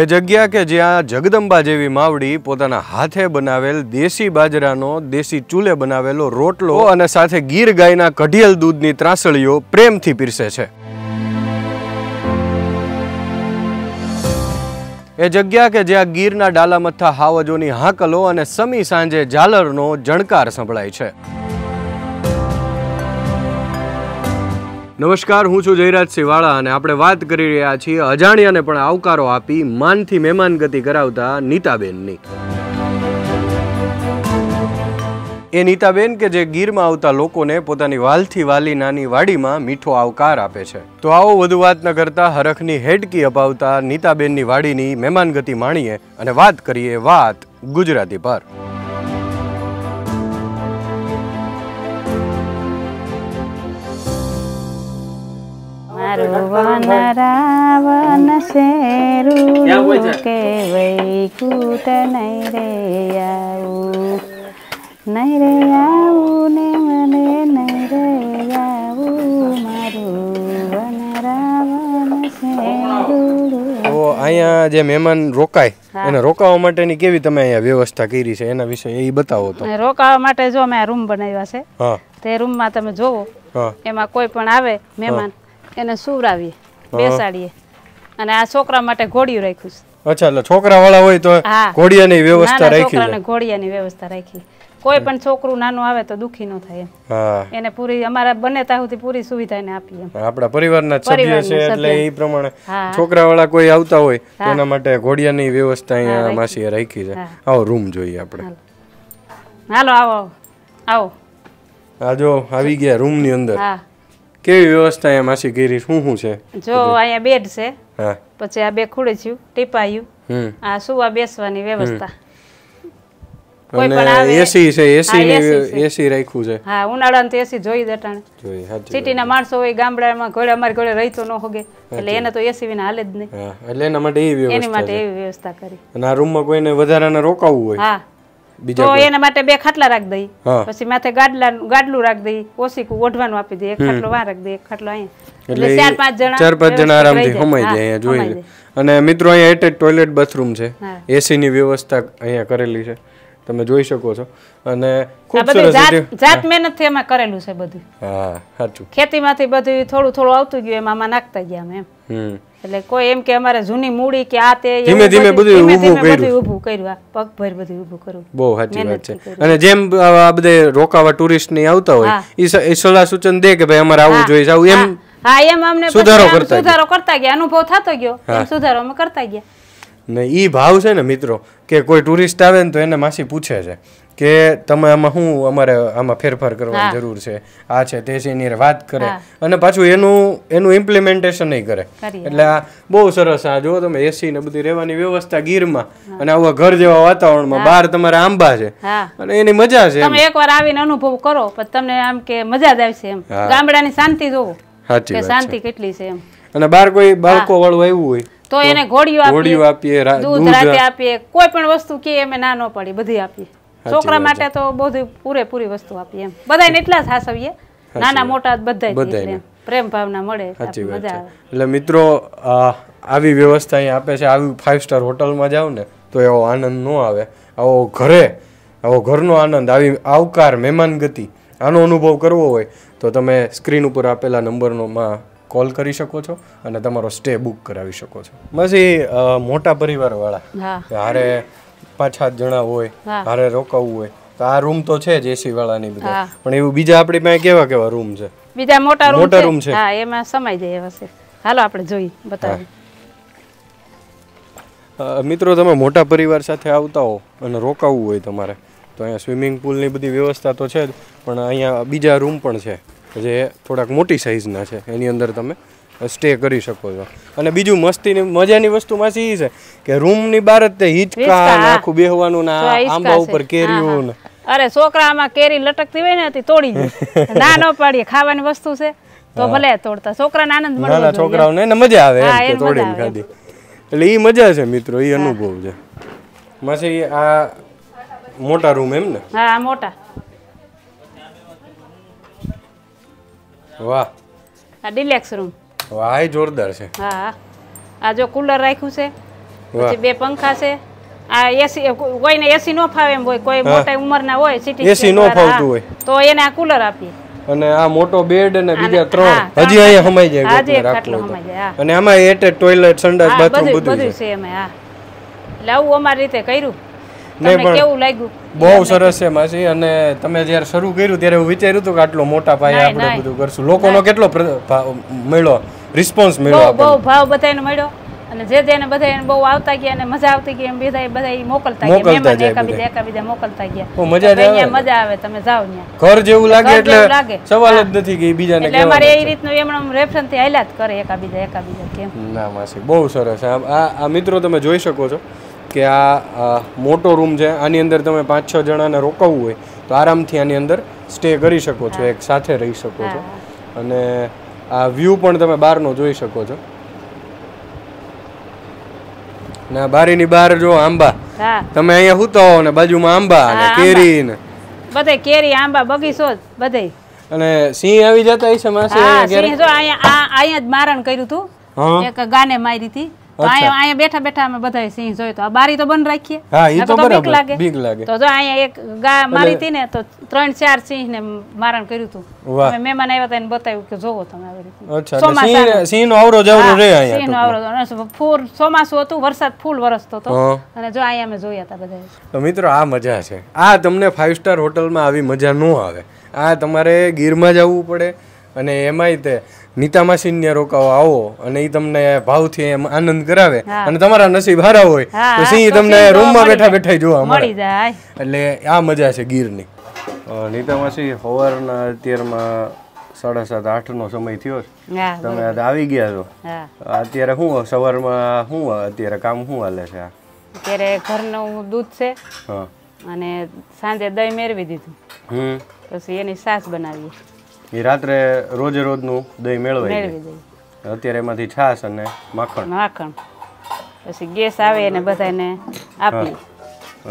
એ જગ્યા કે જ્યાં જગદંબા જેવી માવડી પોતાના હાથે બનાવેલ દેશી બાજરાનો દેશી ચૂલે બનાવેલો રોટલો અને સાથે ગીર ગાયના કઢિયલ દૂધની ત્રાસળીઓ પ્રેમથી પીરસે છે એ જગ્યા કે જ્યાં ગીરના ડાલામથા હાવજોની હાકલો અને સમી સાંજે ઝાલરનો જણકાર સંભળાય છે નમસ્કાર હું છું જયરાજસિંહ વાળા અને આપણે વાત કરી રહ્યા છીએ અજાણ્યાને પણ આવકારો આપી માનથી મહેમાન ગતિ કરાવતા નીતાબેનની એ નીતાબેન કે જે ગીરમાં આવતા લોકોને પોતાની વાલથી વાલી નાની વાડીમાં મીઠો આવકાર આપે છે તો આવો વધુ વાત ન કરતા હરખની હેડકી અપાવતા નીતાબેનની વાડીની મહેમાનગતિ માણીએ અને વાત કરીએ વાત ગુજરાતી પર મારું વન રાવણ શેરું કે વૈકુટ નહીં રે આવું નહીં રે આવું ને મને નહીં રે આવું મારું વન રાવણ શેરું અહીંયા જે મહેમાન રોકાય એને રોકાવા માટેની કેવી તમે અહીંયા વ્યવસ્થા કરી છે એના વિશે એ બતાવો તો રોકાવા માટે જો અમે રૂમ બનાવ્યા છે તે રૂમમાં તમે જોવો એમાં કોઈ પણ આવે મહેમાન એને સુવરાવીએ બેસાડીએ અને આ છોકરા માટે ઘોડી રાખ્યું છે અચ્છા એટલે છોકરા વાળા હોય તો ઘોડિયાની વ્યવસ્થા રાખી ઘોડિયાની વ્યવસ્થા રાખી કોઈ પણ છોકરું નાનું આવે તો દુખી ન થાય એને પૂરી અમારા બને ત્યાં પૂરી સુવિધા એને આપીએ આપણા પરિવારના સભ્ય છે એટલે એ પ્રમાણે છોકરા વાળા કોઈ આવતા હોય એના માટે ઘોડિયાની વ્યવસ્થા અહીંયા માસીએ રાખી છે આવો રૂમ જોઈએ આપણે હાલો આવો આવો આજો આવી ગયા રૂમની અંદર હા કેવી વ્યવસ્થા એમ આસી ગીરી શું શું છે જો અહીંયા બેડ છે પછી આ બે ખુડચ્યું ટીપાયું આ સુવા બેસવાની વ્યવસ્થા એસી છે એસી ને એસી રાખ્યું છે હા ઉનાળામાં તો એસી જોઈ દટાણે જોઈ હાજી સિટીના માણસો હોય ગામડામાં ઘોડે અમારે ઘોડે રહેતો ન હોગે એટલે એને તો એસી વિના હાલે જ નહીં એટલે એના માટે એ વ્યવસ્થા એની માટે એવી વ્યવસ્થા કરી અને આ રૂમમાં કોઈને વધારાને રોકાવવું હોય હા તો એના માટે બે ખાટલા રાખ દઈ પછી માથે ગાડલા ગાડલું રાખ દઈ ઓસીકું ઓઢવાનું આપી દઈ એક ખાટલો વા રાખ દઈ એક ખાટલો અહીંયા એટલે ચાર પાંચ જણા ચાર પાંચ જણા આરામથી સમાઈ જાય અહીંયા જોઈ અને મિત્રો અહીંયા એટેચ ટોયલેટ બાથરૂમ છે એસી ની વ્યવસ્થા અહીંયા કરેલી છે તમે જોઈ શકો છો અને ખૂબ સરસ જાત મહેનત થી એમાં કરેલું છે બધું હા સાચું ખેતીમાંથી બધું થોડું થોડું આવતું ગયું એમાં નાખતા ગયા અમે એમ એટલે કોઈ એમ કે અમારે જૂની મૂડી કે આ તે ધીમે ધીમે બધું ઊભું કર્યું ઊભું કર્યું આ પગભર બધું ઊભું કર્યું બહુ સાચી વાત છે અને જેમ આ બધે રોકાવા ટુરિસ્ટ ની આવતા હોય એ સલાહ સૂચન દે કે ભાઈ અમારે આવું જોઈએ આવું એમ હા એમ અમને સુધારો કરતા સુધારો કરતા ગયા અનુભવ થતો ગયો સુધારો અમે કરતા ગયા ને એ ભાવ છે ને મિત્રો કે કોઈ ટુરિસ્ટ આવે ને તો એને માસી પૂછે છે કે તમે આમાં શું અમારે આમાં ફેરફાર કરવાની જરૂર છે આ છે તે છે એની વાત કરે અને પાછું એનું એનું ઇમ્પ્લિમેન્ટેશન નહીં કરે એટલે આ બહુ સરસ આ જો તમે એસી ને બધી રહેવાની વ્યવસ્થા ગીરમાં અને આવા ઘર જેવા વાતાવરણમાં બહાર તમારા આંબા છે અને એની મજા છે તમે એકવાર આવીને અનુભવ કરો તમને આમ કે મજા જ આવશે એમ ગામડાની શાંતિ જોવો સાચી શાંતિ કેટલી છે એમ અને બાર કોઈ બાળકો વાળું આવ્યું હોય તો એને ઘોડીઓ ઘોડીઓ આપીએ દૂધ રાતે આપીએ કોઈ પણ વસ્તુ કે એમે ના ન પડી બધી આપીએ છોકરા માટે તો બધી પૂરેપૂરી વસ્તુ આપીએ એમ બધાને એટલા જ નાના મોટા બધા પ્રેમ ભાવના મળે મજા આવે એટલે મિત્રો આવી વ્યવસ્થા અહીં આપે છે આવી ફાઇવ સ્ટાર હોટલમાં જાવ ને તો એવો આનંદ ન આવે આવો ઘરે આવો ઘરનો આનંદ આવી આવકાર મહેમાન ગતિ આનો અનુભવ કરવો હોય તો તમે સ્ક્રીન ઉપર આપેલા માં કોલ કરી શકો છો અને તમારો સ્ટે બુક કરાવી શકો છો બસ એ મોટા પરિવારવાળા હારે પાંચ સાત જણા હોય હારે રોકાવવું હોય તો આ રૂમ તો છે જ એસી વાળાની બધા પણ એવું બીજા આપણી પાસે કેવા કેવા રૂમ છે બીજા મોટા રૂમ મોટા રૂમ છે હા એમાં સમાઈ જાય હશે હાલો આપણે જોઈએ બતાવીએ મિત્રો તમે મોટા પરિવાર સાથે આવતા હો અને રોકાવું હોય તમારે તો અહીંયા સ્વિમિંગ પુલની બધી વ્યવસ્થા તો છે જ પણ અહીંયા બીજા રૂમ પણ છે જે થોડાક મોટી સાઇઝના છે એની અંદર તમે સ્ટે કરી શકો છો અને બીજું મસ્તીની મજાની વસ્તુ માસી છે કે રૂમની બહાર જ તે હિચકા આખું બેહવાનું ના આંબા ઉપર કેરીયું ને અરે છોકરામાં કેરી લટકતી હોય ને હતી તોડી જાય ના પાડીએ ખાવાની વસ્તુ છે તો ભલે તોડતા છોકરાને આનંદ મળે ના છોકરાઓને એને મજા આવે એમ તોડીને ખાધી એટલે એ મજા છે મિત્રો એ અનુભવ છે માસી આ મોટા રૂમ એમ ને હા મોટા વાહ આ ડિલેક્સ રૂમ વાહ જોરદાર છે હા આ જો કુલર રાખ્યું છે પછી બે પંખા છે આ એસી કોઈને એસી નો ફાવે એમ હોય કોઈ મોટા ઉંમરના હોય સિટી એસી નો ફાવતું હોય તો એને આ કુલર આપીએ અને આ મોટો બેડ અને બીજા ત્રણ હજી અહીંયા સમાઈ જાય હજી ખાટલો સમાઈ જાય અને આમાં એટેચ ટોયલેટ સંડાસ બાથરૂમ બધું છે અમે હા એટલે આવું અમારી રીતે કર્યું નહીં કેવું લાગ્યું બહુ સરસ છે માસી અને તમે જ્યારે શરૂ કર્યું ત્યારે હું વિચાર્યું હતું કે આટલો મોટા ભાઈ આપણે બધું કરશું લોકોનો કેટલો મળ્યો રિસ્પોન્સ મળ્યો બહુ ભાવ બધાને મળ્યો અને જે જેને બધા એને બહુ આવતા ગયા અને મજા આવતી ગઈ એમ બધા બધા મોકલતા ગયા મહેમાન એકા બીજા એકા બીજા મોકલતા ગયા મજા આવે મજા આવે તમે જાઓ ત્યાં ઘર જેવું લાગે એટલે સવાલ જ નથી કે બીજાને એટલે અમારે એ રીતનું એમણે રેફરન્સ થી હાલ્યા કરે એકા બીજા એકા બીજા કેમ ના માસી બહુ સરસ આ આ મિત્રો તમે જોઈ શકો છો કે આ મોટો રૂમ છે આની અંદર તમે પાંચ છ જણાને રોકાવવું હોય તો આરામથી આની અંદર સ્ટે કરી શકો છો એક સાથે રહી શકો છો અને આ વ્યૂ પણ તમે બહારનો જોઈ શકો છો ના બારીની બહાર જો આંબા તમે અહીંયા સૂતા હો ને બાજુમાં આંબા ને કેરી ને બધે કેરી આંબા બગીચો જ બધે અને સિંહ આવી જતા હશે માસી સિંહ જો અહીંયા અહીંયા જ મારણ કર્યું હતું એક ગાને મારી હતી તો અહીંયા અહીંયા બેઠા બેઠા અમે બધા સિંહ જોયો તો આ બારી તો બંધ રાખીએ હા એ તો બરાબર બીક લાગે તો જો અહીંયા એક ગા મારી હતી ને તો ત્રણ ચાર સિંહ ને મારણ કર્યું હતું અમે મહેમાન આવ્યા હતા એને બતાવ્યું કે જોવો તમે આવી રીતે અચ્છા સિંહ નો અવરો જવરો રહે અહીંયા સિંહ નો અવરો ફૂર ચોમાસું હતું વરસાદ ફૂલ વરસતો હતો અને જો અહીંયા અમે જોયા હતા બધા તો મિત્રો આ મજા છે આ તમને ફાઈવ સ્ટાર હોટલમાં આવી મજા ન આવે આ તમારે ગીરમાં જવું પડે અને એમાંય તે નીતામાસીને રોકાવા આવો અને એ તમને ભાવથી એમ આનંદ કરાવે અને તમારા નસીબ હારા હોય તો સિંહ તમને રૂમ માં બેઠા બેઠા જોવા મળે એટલે આ મજા છે ગીરની નીતામાસી સવારના અત્યારમાં સાડા સાત આઠ નો સમય થયો છે તમે આવી ગયા છો અત્યારે શું સવાર માં શું અત્યારે કામ શું હાલે છે અત્યારે ઘર નું દૂધ છે અને સાંજે દહીં મેળવી દીધું પછી એની સાસ બનાવીએ એ રાત્રે રોજે રોજનું દહીં મેળવાય અત્યારે એમાંથી છાશ અને માખણ માખણ પછી ગેસ આવે એને બધાને આપીએ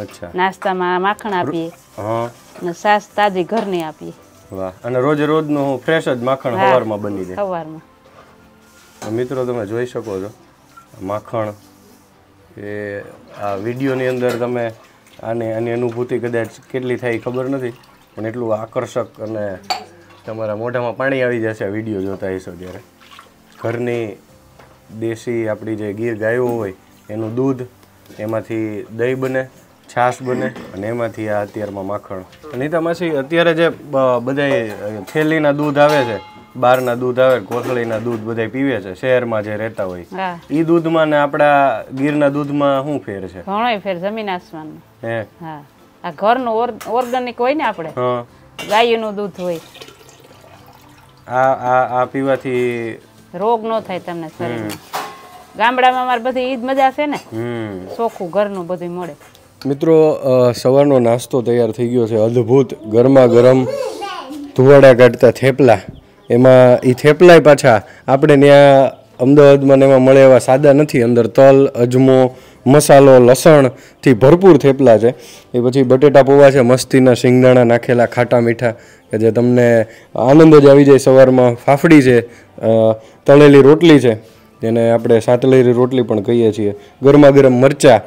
અચ્છા નાસ્તામાં માખણ આપીએ હા અને છાશ તાજી ઘરની આપીએ વાહ અને રોજે રોજનું ફ્રેશ જ માખણ સવારમાં બની જાય સવારમાં મિત્રો તમે જોઈ શકો છો માખણ એ આ વિડીયોની અંદર તમે આને આની અનુભૂતિ કદાચ કેટલી થાય ખબર નથી પણ એટલું આકર્ષક અને તમારા મોઢામાં પાણી આવી જશે વિડીયો જોતા હશો ત્યારે ઘરની દેશી આપણી જે ગીર ગાયો હોય એનું દૂધ એમાંથી દહીં બને છાશ બને અને એમાંથી આ અત્યારમાં માખણ નીતા માસી અત્યારે જે બધા થેલીના દૂધ આવે છે બહારના દૂધ આવે કોથળીના દૂધ બધા પીવે છે શહેરમાં જે રહેતા હોય એ દૂધમાં ને આપણા ગીરના દૂધમાં શું ફેર છે ઘણો ફેર જમીન આસમાન હા આ ઘરનું ઓર્ગેનિક હોય ને આપણે ગાયનું દૂધ હોય આ આ આ પીવાથી રોગ નો થાય તમને શરીરમાં ગામડામાં મારે બધી ઈજ મજા છે ને ચોખ્ખું ઘરનું બધું મળે મિત્રો સવારનો નાસ્તો તૈયાર થઈ ગયો છે અદ્ભુત ગરમા ગરમ ધુવાડા કાઢતા થેપલા એમાં એ થેપલાય પાછા આપણે ત્યાં અમદાવાદમાં એમાં મળે એવા સાદા નથી અંદર તલ અજમો મસાલો લસણથી ભરપૂર થેપલા છે એ પછી બટેટા પૌવા છે મસ્તીના શિંગદાણા નાખેલા ખાટા મીઠા કે જે તમને આનંદ જ આવી જાય સવારમાં ફાફડી છે તળેલી રોટલી છે જેને આપણે સાતલેરી રોટલી પણ કહીએ છીએ ગરમા ગરમ મરચાં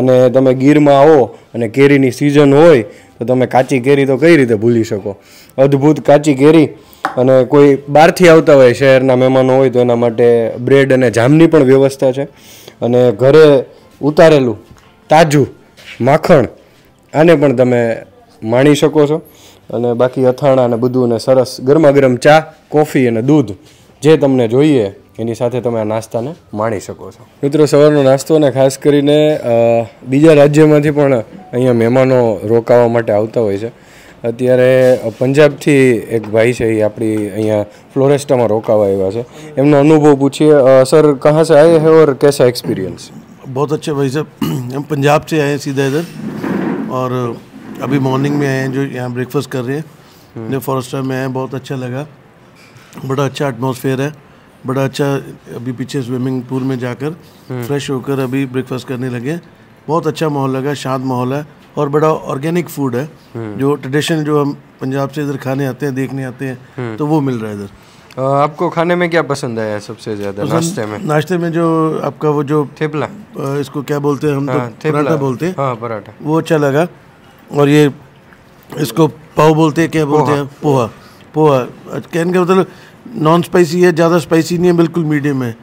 અને તમે ગીરમાં આવો અને કેરીની સિઝન હોય તો તમે કાચી કેરી તો કઈ રીતે ભૂલી શકો અદ્ભુત કાચી કેરી અને કોઈ બહારથી આવતા હોય શહેરના મહેમાનો હોય તો એના માટે બ્રેડ અને જામની પણ વ્યવસ્થા છે અને ઘરે ઉતારેલું તાજું માખણ આને પણ તમે માણી શકો છો અને બાકી અથાણા અને બધું અને સરસ ગરમા ગરમ ચા કોફી અને દૂધ જે તમને જોઈએ એની સાથે તમે આ નાસ્તાને માણી શકો છો મિત્રો સવારનો નાસ્તો અને ખાસ કરીને બીજા રાજ્યમાંથી પણ અહીંયા મહેમાનો રોકાવા માટે આવતા હોય છે અત્યારે पंजाब थी एक भाई से આપણી अँ ફ્લોરેસ્ટામાં में આવ્યા है एम अनुभव पूछिए सर कहाँ से आए हैं और कैसा एक्सपीरियंस बहुत अच्छे भाई साहब हम पंजाब से आए हैं सीधा इधर और अभी मॉर्निंग में आए हैं जो यहाँ ब्रेकफास्ट कर रहे हैं फॉरेस्टर हम्म। में आए बहुत अच्छा लगा बड़ा अच्छा एटमोसफेयर है बड़ा अच्छा अभी पीछे स्विमिंग पूल में जाकर फ्रेश हम्म। होकर अभी ब्रेकफास्ट करने लगे बहुत अच्छा माहौल लगा शांत माहौल है और बड़ा ऑर्गेनिक फूड है हम्म। जो ट्रेडिशनल जो हम पंजाब से इधर खाने आते हैं देखने आते हैं हम्म। तो वो मिल रहा है इधर आपको खाने में क्या पसंद आया सबसे ज्यादा नाश्ते में नाश्ते में जो आपका वो जो थेपला इसको क्या बोलते हैं हम तो हाँ, पराठा बोलते हैं हाँ, पराठा वो अच्छा लगा और ये इसको पाव बोलते हैं क्या बोलते हैं पोहा पोहा अच्छा, कहने का मतलब नॉन स्पाइसी है ज़्यादा स्पाइसी नहीं है बिल्कुल मीडियम है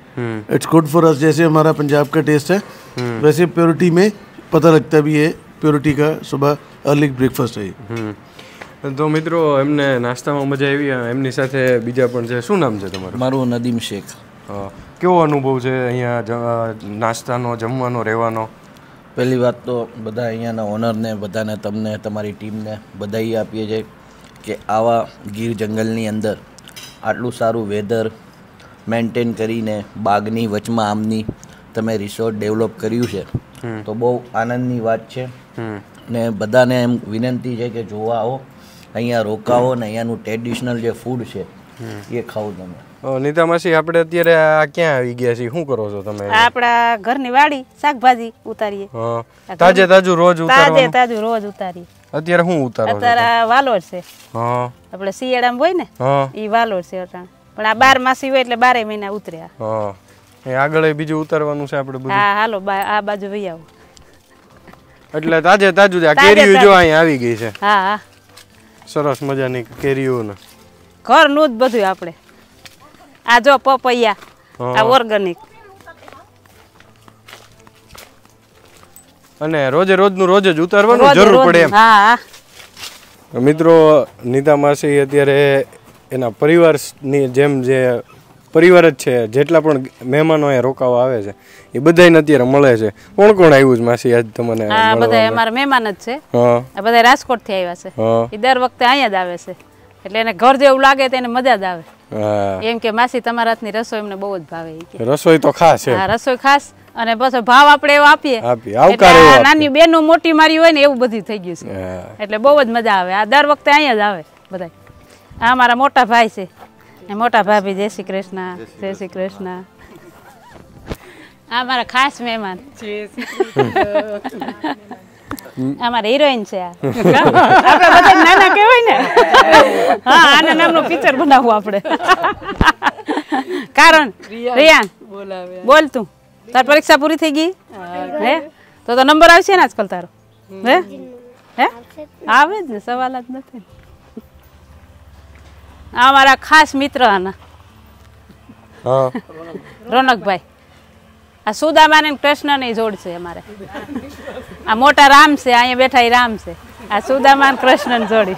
इट्स गुड फॉर अस जैसे हमारा पंजाब का टेस्ट है हम्म। वैसे प्योरिटी में पता लगता भी है प्योरिटी का सुबह अर्ली ब्रेकफास्ट है તો મિત્રો એમને નાસ્તામાં મજા આવી એમની સાથે બીજા પણ છે શું નામ છે તમારું મારું નદીમ શેખ કેવો અનુભવ છે અહીંયા નાસ્તાનો જમવાનો રહેવાનો પહેલી વાત તો બધા અહીંયાના ઓનરને બધાને તમને તમારી ટીમને બધાઈ આપીએ છીએ કે આવા ગીર જંગલની અંદર આટલું સારું વેધર મેન્ટેન કરીને બાગની વચમાં આમની તમે રિસોર્ટ ડેવલપ કર્યું છે તો બહુ આનંદની વાત છે ને બધાને એમ વિનંતી છે કે જોવા આવો અહીંયા રોકાવો ને અહીંયાનું ટ્રેડિશનલ જે ફૂડ છે એ ખાઓ તમે નીતા માસી આપણે અત્યારે આ ક્યાં આવી ગયા છીએ શું કરો છો તમે આપણા ઘરની વાડી શાકભાજી ઉતારીએ તાજે તાજું રોજ તાજે તાજું રોજ ઉતારી અત્યારે હું ઉતારો અત્યારે વાલોર છે આપણે શિયાળામાં હોય ને ઈ વાલોર છે અટાણ પણ આ બાર માસી હોય એટલે બારે મહિના ઉતર્યા આગળ બીજું ઉતારવાનું છે આપણે હા હાલો આ બાજુ વહી આવો એટલે તાજે તાજું આ કેરીઓ જો અહીં આવી ગઈ છે હા હા સરસ મજાની કેરીઓને ઘરનું જ બધું આપણે આ જો પપૈયા આ ઓર્ગેનિક અને રોજે રોજનું રોજ જ ઉતારવાનું જરૂર પડે એમ હા મિત્રો નીતા માસી અત્યારે એના પરિવારની જેમ જે પરિવાર જ છે જેટલા પણ મહેમાનો અહીંયા રોકાવા આવે છે એ બધાને અત્યારે મળે છે કોણ કોણ આવ્યું છે માસી આજ તમને હા બધા અમારા મહેમાન જ છે હા બધા રાજકોટ થી આવ્યા છે એ દર વખતે અહીંયા જ આવે છે એટલે એને ઘર જેવું લાગે તો મજા જ આવે એમ કે માસી તમારા હાથની રસોઈ એમને બહુ જ ભાવે રસોઈ તો ખાસ હા રસોઈ ખાસ અને બસ ભાવ આપણે એવો આપીએ નાની બેનો મોટી મારી હોય ને એવું બધું થઈ ગયું છે એટલે બહુ જ મજા આવે આ દર વખતે અહીંયા જ આવે બધા આ મારા મોટા ભાઈ છે મોટા ભાભી જય શ્રી કૃષ્ણ જય શ્રી કૃષ્ણ આ મારા ખાસ મહેમાન અમારા હિરોઈન છે આપણે બધા નાના કહેવાય ને હા આના નામનું પિક્ચર બનાવવું આપણે કારણ રિયાન બોલ તું તાર પરીક્ષા પૂરી થઈ ગઈ હે તો તો નંબર આવશે ને આજકાલ તારો હે હે આવે જ ને સવાલ જ નથી આ મારા ખાસ મિત્ર આના રોનકભાઈ આ સુદામાને કૃષ્ણની જોડ છે અમારે આ મોટા રામ છે અહીંયા બેઠા એ રામ છે આ સુદામા કૃષ્ણની જોડી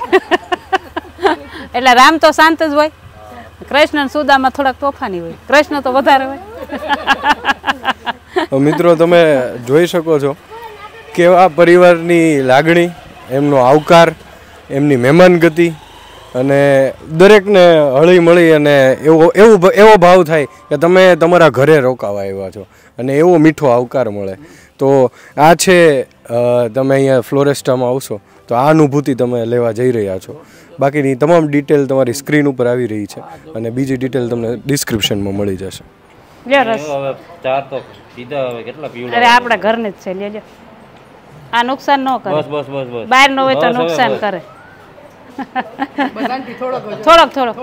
એટલે રામ તો શાંત જ હોય કૃષ્ણ સુદામા થોડાક તોફાની હોય કૃષ્ણ તો વધારે હોય મિત્રો તમે જોઈ શકો છો કેવા પરિવારની લાગણી એમનો આવકાર એમની મહેમાન ગતિ અને દરેકને હળી મળી અને એવો એવું એવો ભાવ થાય કે તમે તમારા ઘરે રોકાવા આવ્યા છો અને એવો મીઠો આવકાર મળે તો આ છે તમે અહીંયા ફ્લોરેસ્ટામાં આવશો તો આ અનુભૂતિ તમે લેવા જઈ રહ્યા છો બાકીની તમામ ડિટેલ તમારી સ્ક્રીન ઉપર આવી રહી છે અને બીજી ડિટેલ તમને ડિસ્ક્રિપ્શનમાં મળી જશે આપણા ઘરને જ છે આ નુકસાન ન કરે બહાર ન હોય તો નુકસાન કરે થોડોક થોડોક થોડોક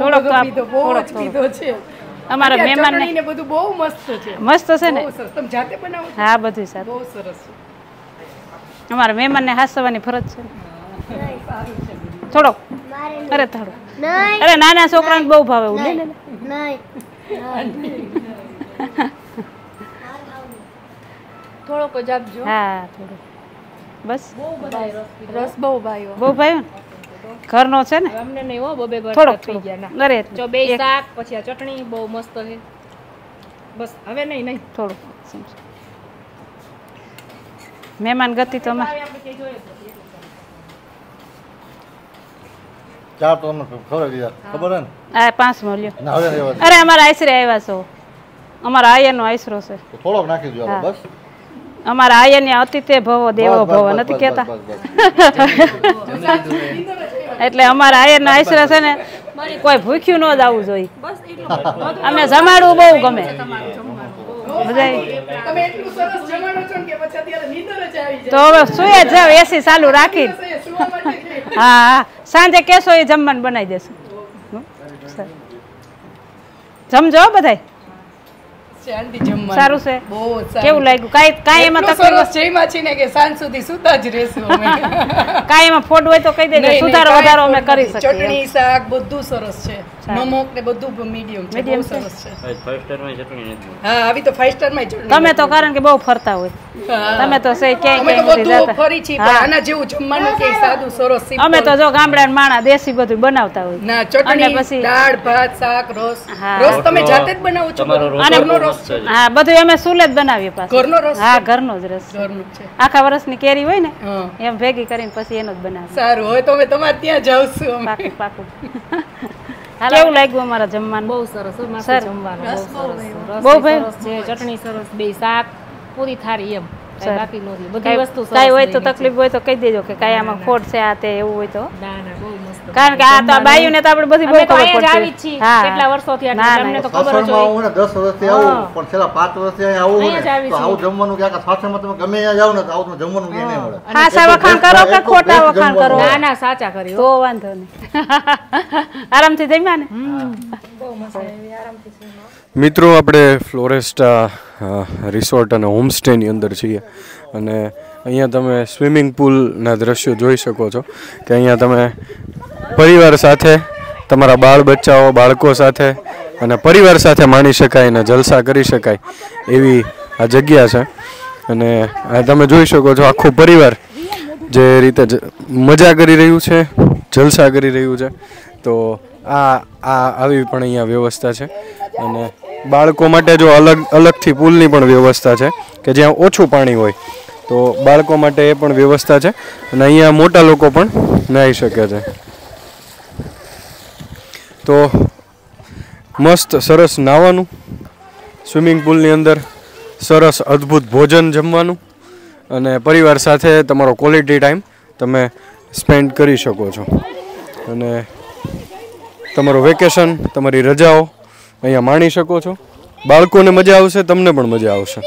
થોડોક થોડોક અમારા મહેમાન ને બધું બહુ મસ્ત છે મસ્ત છે ને જાતે બનાવો હા બધું સારું બહુ સરસ અમારા મહેમાન ને હાસવાની ફરજ છે થોડોક અરે થોડો અરે નાના છોકરાને બહુ ભાવે હું લે થોડોક જ આપજો હા થોડો બસ બહુ રસ બહુ ભાયો બહુ ભાયો ને ઘરનો છે ને અમને નહીં હો બબે ઘર થોડો થઈ ગયા ના અરે જો બે શાક પછી આ ચટણી બહુ મસ્ત છે બસ હવે નહીં નહીં થોડું મહેમાન ગતિ તો અમારે ચાર તો અમને ખબર દીધા ખબર હે ને આ પાંચમો લ્યો અરે અમારા આઈસરે આવ્યા છો અમારા આયનો આઈસરો છે થોડોક નાખી દો બસ અમારા આયન્યા અતિથે ભવો દેવો ભવો નથી કેતા એટલે અમારા આયરના આશરા છે ને કોઈ ભૂખ્યું ન જ આવવું જોઈએ અમને જમાડવું બહુ ગમે તો હવે સુએ જાવ એસી ચાલુ રાખી હા સાંજે કેશો એ જમવાનું બનાવી દેશું જમજો બધાય છે આંટી જમવા સારું છે બહુ સારું કેવું લાગ્યું કાઈ કાઈ એમાં તકલીફ સરસ જઈમાં છે ને કે સાંજ સુધી સુતા જ રહેશું અમે કાઈ એમાં ફોડ હોય તો કહી દેજો સુધારો વધારો અમે કરી શકીએ ચટણી શાક બધું સરસ છે નમોક ને બધું મીડિયમ છે બહુ સરસ છે ફાઈવ સ્ટાર માં ચટણી હા આવી તો ફાઈવ સ્ટાર માં ચટણી તમે તો કારણ કે બહુ ફરતા હોય તમે તો સે ક્યાંય ક્યાંય નથી જતા ફરી છી પણ આના જેવું જમવાનું કે સાદું સરસ સિમ્પલ અમે તો જો ગામડાના માણા દેશી બધું બનાવતા હોય ના ચટણી દાળ ભાત શાક રોસ રોસ તમે જાતે જ બનાવો છો અને ઘરનો રોસ છે હા બધું અમે સુલે જ બનાવીએ પાછું ઘરનો રોસ હા ઘરનો જ રસ ઘરનો છે આખા વર્ષની કેરી હોય ને એમ ભેગી કરીને પછી એનો જ બનાવે સારું હોય તો અમે તમારે ત્યાં જાઉં છું પાકું પાકું કેવું લાગ્યું અમારે જમવાનું બહુ સરસ જમવાનું બહુ સરસ છે ચટણી સરસ બે શાક પૂરી થારી એમ બાકી બધી વસ્તુ હોય તો તકલીફ હોય તો કહી દેજો કે કઈ આમાં ખોટ છે આ તે એવું હોય તો ના ના બહુ કારણ કે આ તો બાયુ તો આપણે બધી બહુ ખબર પડતી હા કેટલા વર્ષોથી આટલા તો ખબર જ હું ને 10 વર્ષથી આવું પણ છેલ્લા 5 વર્ષથી અહીં આવું ને તો આવું જમવાનું કે આખા સાસરમાં તમે ગમે ત્યાં જાવ ને તો આવું જમવાનું કે નહીં મળે સાચા વખાણ કરો કે ખોટા વખાણ કરો ના ના સાચા કરી તો વાંધો નહીં આરામથી જમ્યા ને બહુ મજા આવી આરામથી મિત્રો આપણે ફ્લોરેસ્ટ રિસોર્ટ અને હોમસ્ટેની અંદર છીએ અને અહીંયા તમે સ્વિમિંગ પુલના દ્રશ્યો જોઈ શકો છો કે અહીંયા તમે પરિવાર સાથે તમારા બાળ બચ્ચાઓ બાળકો સાથે અને પરિવાર સાથે માણી શકાય અને જલસા કરી શકાય એવી આ જગ્યા છે અને તમે જોઈ શકો છો આખો પરિવાર જે રીતે મજા કરી રહ્યું છે જલસા કરી રહ્યું છે તો આ આ આવી પણ અહીંયા વ્યવસ્થા છે અને બાળકો માટે જો અલગ અલગથી પુલની પણ વ્યવસ્થા છે કે જ્યાં ઓછું પાણી હોય તો બાળકો માટે એ પણ વ્યવસ્થા છે અને અહીંયા મોટા લોકો પણ નાહી શકે છે તો મસ્ત સરસ નાહવાનું સ્વિમિંગ પુલની અંદર સરસ અદ્ભુત ભોજન જમવાનું અને પરિવાર સાથે તમારો ક્વોલિટી ટાઈમ તમે સ્પેન્ડ કરી શકો છો અને તમારું વેકેશન તમારી રજાઓ અહીંયા માણી શકો છો બાળકોને મજા આવશે તમને પણ મજા આવશે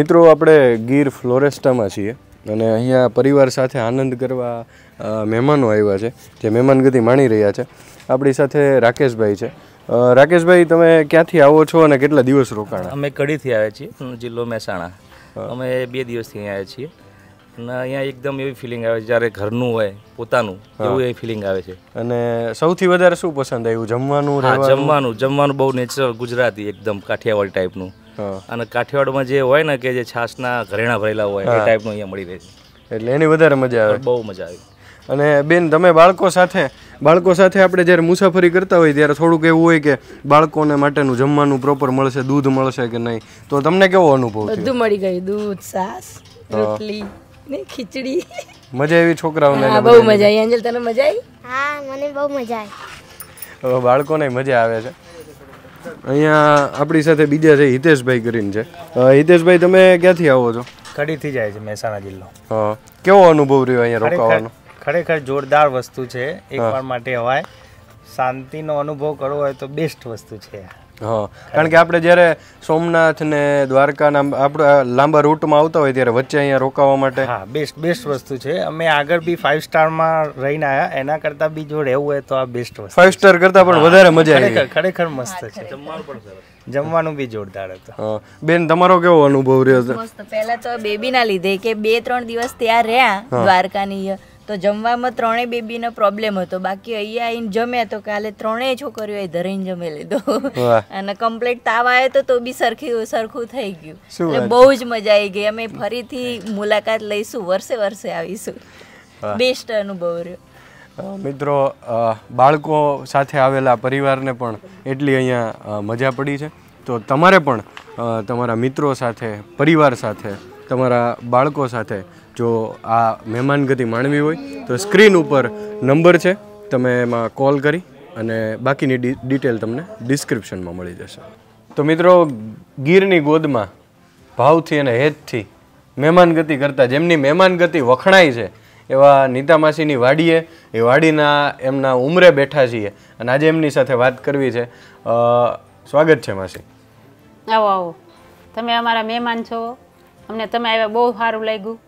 મિત્રો આપણે ગીર ફ્લોરેસ્ટામાં છીએ અને અહીંયા પરિવાર સાથે આનંદ કરવા મહેમાનો આવ્યા છે જે મહેમાનગતિ માણી રહ્યા છે આપણી સાથે રાકેશભાઈ છે રાકેશભાઈ તમે ક્યાંથી આવો છો અને કેટલા દિવસ રોકાણ અમે કડીથી આવ્યા છીએ જિલ્લો મહેસાણા અમે બે દિવસથી અહીંયા આવ્યા છીએ અને અહીંયા એકદમ એવી ફિલિંગ આવે છે જ્યારે ઘરનું હોય પોતાનું એવું એવી ફિલિંગ આવે છે અને સૌથી વધારે શું પસંદ આવ્યું જમવાનું જમવાનું જમવાનું બહુ નેચરલ ગુજરાતી એકદમ કાઠિયાવાડી ટાઈપનું અને કાઠિયાવાડમાં જે હોય ને કે જે છાશના ઘરેણા ભરેલા હોય એ ટાઈપનું અહીંયા મળી રહે છે એટલે એની વધારે મજા આવે બહુ મજા આવી અને બેન તમે બાળકો સાથે બાળકો સાથે આપણે જ્યારે મુસાફરી કરતા હોય ત્યારે થોડુંક એવું હોય કે બાળકોને માટેનું જમવાનું પ્રોપર મળશે દૂધ મળશે કે નહીં તો તમને કેવો અનુભવ બધું મળી ગયું દૂધ સાસ રોટલી ને ખીચડી મજા આવી છોકરાઓને બહુ મજા આવી એન્જલ તને મજા આવી હા મને બહુ મજા આવી બાળકોને મજા આવે છે અહીંયા આપણી સાથે બીજા છે હિતેશભાઈ કરીને છે હિતેશભાઈ તમે ક્યાંથી આવો છો કડીથી જાય છે મહેસાણા જિલ્લો કેવો અનુભવ રહ્યો અહીંયા રોકાવાનો ખરેખર જોરદાર વસ્તુ છે એકવાર માટે હવાય શાંતિનો અનુભવ કરવો હોય તો બેસ્ટ વસ્તુ છે કારણ કે આપણે જ્યારે સોમનાથ ને દ્વારકાના આપણા લાંબા રૂટમાં આવતા હોય ત્યારે વચ્ચે અહીંયા રોકાવા માટે હા બેસ્ટ બેસ્ટ વસ્તુ છે અમે આગળ બી ફાઇવ સ્ટારમાં રહીને આવ્યા એના કરતાં બી જો રહેવું હોય તો આ બેસ્ટ વસ્તુ ફાઇવ સ્ટાર કરતાં પણ વધારે મજા આવી ખરેખર મસ્ત છે જમવાનું બી જોરદાર હતું બેન તમારો કેવો અનુભવ રહ્યો હતો પહેલા તો બેબીના લીધે કે બે ત્રણ દિવસ ત્યાં રહ્યા દ્વારકાની તો જમવામાં ત્રણેય બેબીનો પ્રોબ્લેમ હતો બાકી અહીંયા આવીને જમ્યા તો કાલે ત્રણેય છોકરીઓએ ધરીને જમી લીધો અને કમ્પ્લીટ તાવ આવ્યો તો તો બી સરખી સરખું થઈ ગયું એટલે બહુ જ મજા આવી ગઈ અમે ફરીથી મુલાકાત લઈશું વર્ષે વર્ષે આવીશું બેસ્ટ અનુભવ રહ્યો મિત્રો બાળકો સાથે આવેલા પરિવારને પણ એટલી અહીંયા મજા પડી છે તો તમારે પણ તમારા મિત્રો સાથે પરિવાર સાથે તમારા બાળકો સાથે જો આ મહેમાનગતિ માણવી હોય તો સ્ક્રીન ઉપર નંબર છે તમે એમાં કોલ કરી અને બાકીની ડિટેલ તમને ડિસ્ક્રિપ્શનમાં મળી જશે તો મિત્રો ગીરની ગોદમાં ભાવથી અને હેતથી મહેમાનગતિ કરતાં જેમની મહેમાનગતિ વખણાય છે એવા નીતામાસીની વાડીએ એ વાડીના એમના ઉંમરે બેઠા છીએ અને આજે એમની સાથે વાત કરવી છે સ્વાગત છે માસી આવો આવો તમે અમારા મહેમાન છો અમને તમે આવ્યા બહુ સારું લાગ્યું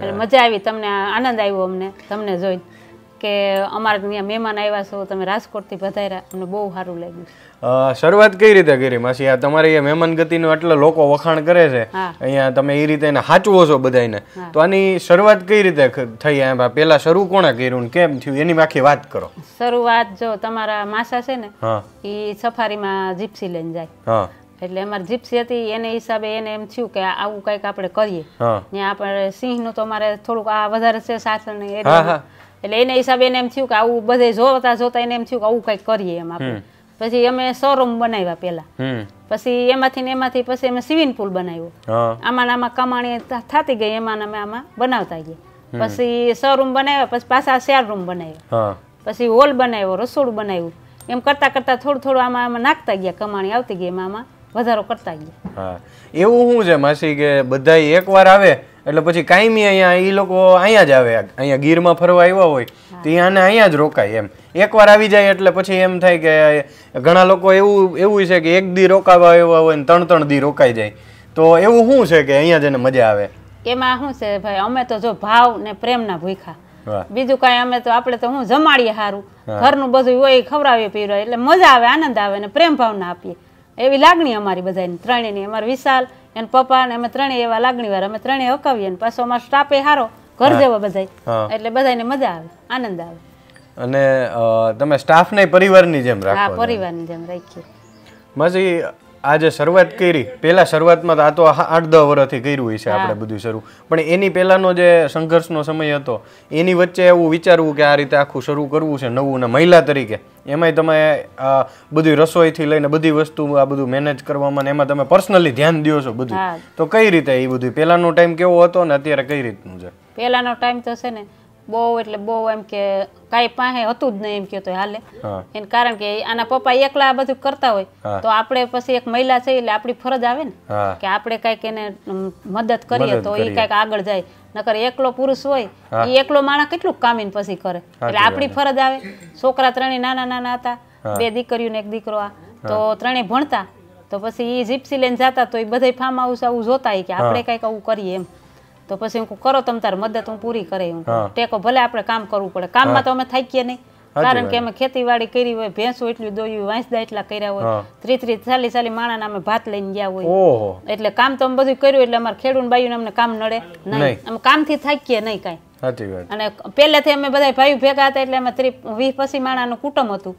એટલે મજા આવી તમને આનંદ આવ્યો અમને તમને જોઈ કે અમારા ત્યાં મહેમાન આવ્યા છો તમે રાજકોટથી પધાર્યા અમને બહુ સારું લાગ્યું શરૂઆત કઈ રીતે કરી માસી આ તમારી મહેમાન ગતિનો એટલે લોકો વખાણ કરે છે અહીંયા તમે એ રીતે એને સાચવો છો બધાને તો આની શરૂઆત કઈ રીતે થઈ આ પેલા શરૂ કોણે કર્યું કેમ થયું એની આખી વાત કરો શરૂઆત જો તમારા માસા છે ને એ સફારીમાં જીપ્સી લઈને જાય એટલે અમારી જીપસી હતી એને હિસાબે એને એમ થયું કે આવું કંઈક આપણે કરીએ ત્યાં આપણે સિંહનું તો અમારે થોડુંક આ વધારે છે સાસણ એટલે એને હિસાબે એને એમ થયું કે આવું બધે જોતા જોતા એને એમ થયું કે આવું કંઈક કરીએ એમ આપણે પછી અમે શોરૂમ બનાવ્યા પેલા પછી એમાંથી ને એમાંથી પછી અમે સ્વિમિંગ પુલ બનાવ્યો આમાં આમાં કમાણી થતી ગઈ એમાં અમે આમાં બનાવતા ગયા પછી શોરૂમ બનાવ્યા પછી પાછા શેર રૂમ બનાવ્યો પછી હોલ બનાવ્યો રસોડું બનાવ્યું એમ કરતા કરતા થોડું થોડું આમાં આમાં નાખતા ગયા કમાણી આવતી ગઈ એમાં આમાં વધારો કરતા હા એવું શું છે માસી કે બધા વાર આવે એટલે પછી કાયમી અહીંયા એ લોકો અહીંયા જ આવે અહીંયા ગીરમાં ફરવા આવ્યા હોય તો અહીંયાને અહીંયા જ રોકાય એમ એક વાર આવી જાય એટલે પછી એમ થાય કે ઘણા લોકો એવું એવું છે કે એક દી રોકાવા આવ્યા હોય ને ત્રણ ત્રણ દી રોકાઈ જાય તો એવું શું છે કે અહીંયા જને મજા આવે એમાં શું છે ભાઈ અમે તો જો ભાવ ને પ્રેમના ભૂખા બીજું કાંઈ અમે તો આપણે તો હું જમાડીએ સારું ઘરનું બધું હોય ખવડાવીએ પીવડાવીએ એટલે મજા આવે આનંદ આવે ને પ્રેમ ભાવના આપીએ એવી લાગણી અમારી બધાની ત્રણેયની અમારે વિશાલ એને પપ્પા ને અમે ત્રણેય એવા લાગણી વાર અમે ત્રણેય હકાવીએ ને પાછો અમારો સ્ટાફે હારો ઘર જેવો બધા એટલે બધાને મજા આવે આનંદ આવે અને તમે સ્ટાફ સ્ટાફને પરિવારની જેમ રાખો હા પરિવારની જેમ રાખીએ માસી આજે શરૂઆત કરી પહેલા શરૂઆતમાં તો આ તો આઠ દસ વર્ષથી કર્યું હોય છે આપણે બધું શરૂ પણ એની પહેલાનો જે સંઘર્ષનો સમય હતો એની વચ્ચે એવું વિચારવું કે આ રીતે આખું શરૂ કરવું છે નવું ને મહિલા તરીકે એમાંય તમે બધી રસોઈથી લઈને બધી વસ્તુ આ બધું મેનેજ કરવામાં એમાં તમે પર્સનલી ધ્યાન દો છો બધું તો કઈ રીતે એ બધું પહેલાનો ટાઈમ કેવો હતો ને અત્યારે કઈ રીતનું છે પહેલાનો ટાઈમ તો છે ને બહુ એટલે બહુ એમ કે કાંઈ પાસે હતું જ નહીં એમ કહેતો હાલે એને કારણ કે આના પપ્પા એકલા બધું કરતા હોય તો આપણે પછી એક મહિલા છે એટલે આપણી ફરજ આવે ને કે આપણે કઈક એને મદદ કરીએ તો એ કઈક આગળ જાય નકર એકલો પુરુષ હોય એ એકલો માણસ કેટલું કામીને પછી કરે એટલે આપણી ફરજ આવે છોકરા ત્રણેય નાના નાના હતા બે દીકરીઓને એક દીકરો આ તો ત્રણેય ભણતા તો પછી એ જીપ્સી લઈને જતા તો એ બધા ફાર્મ હાઉસ આવું જોતા કે આપણે કાંઈક આવું કરીએ એમ તો પછી હું કરો તમ તાર મદદ હું પૂરી કરે હું ટેકો ભલે આપણે કામ કરવું પડે કામમાં તો અમે થાકીએ નહીં કારણ કે અમે ખેતીવાડી કરી હોય ભેંસો એટલું દોયું વાંસદા એટલા કર્યા હોય ત્રીસ ત્રીસ ચાલીસ ચાલી માણા અમે ભાત લઈને ગયા હોય એટલે કામ તો અમે બધું કર્યું એટલે અમારે ખેડૂત બાયું અમને કામ નડે નહીં અમે કામથી થાકીએ નહીં કાંઈ અને પહેલેથી અમે બધા ભાઈ ભેગા હતા એટલે અમે ત્રીસ વીસ પછી માણાનું કુટુંબ હતું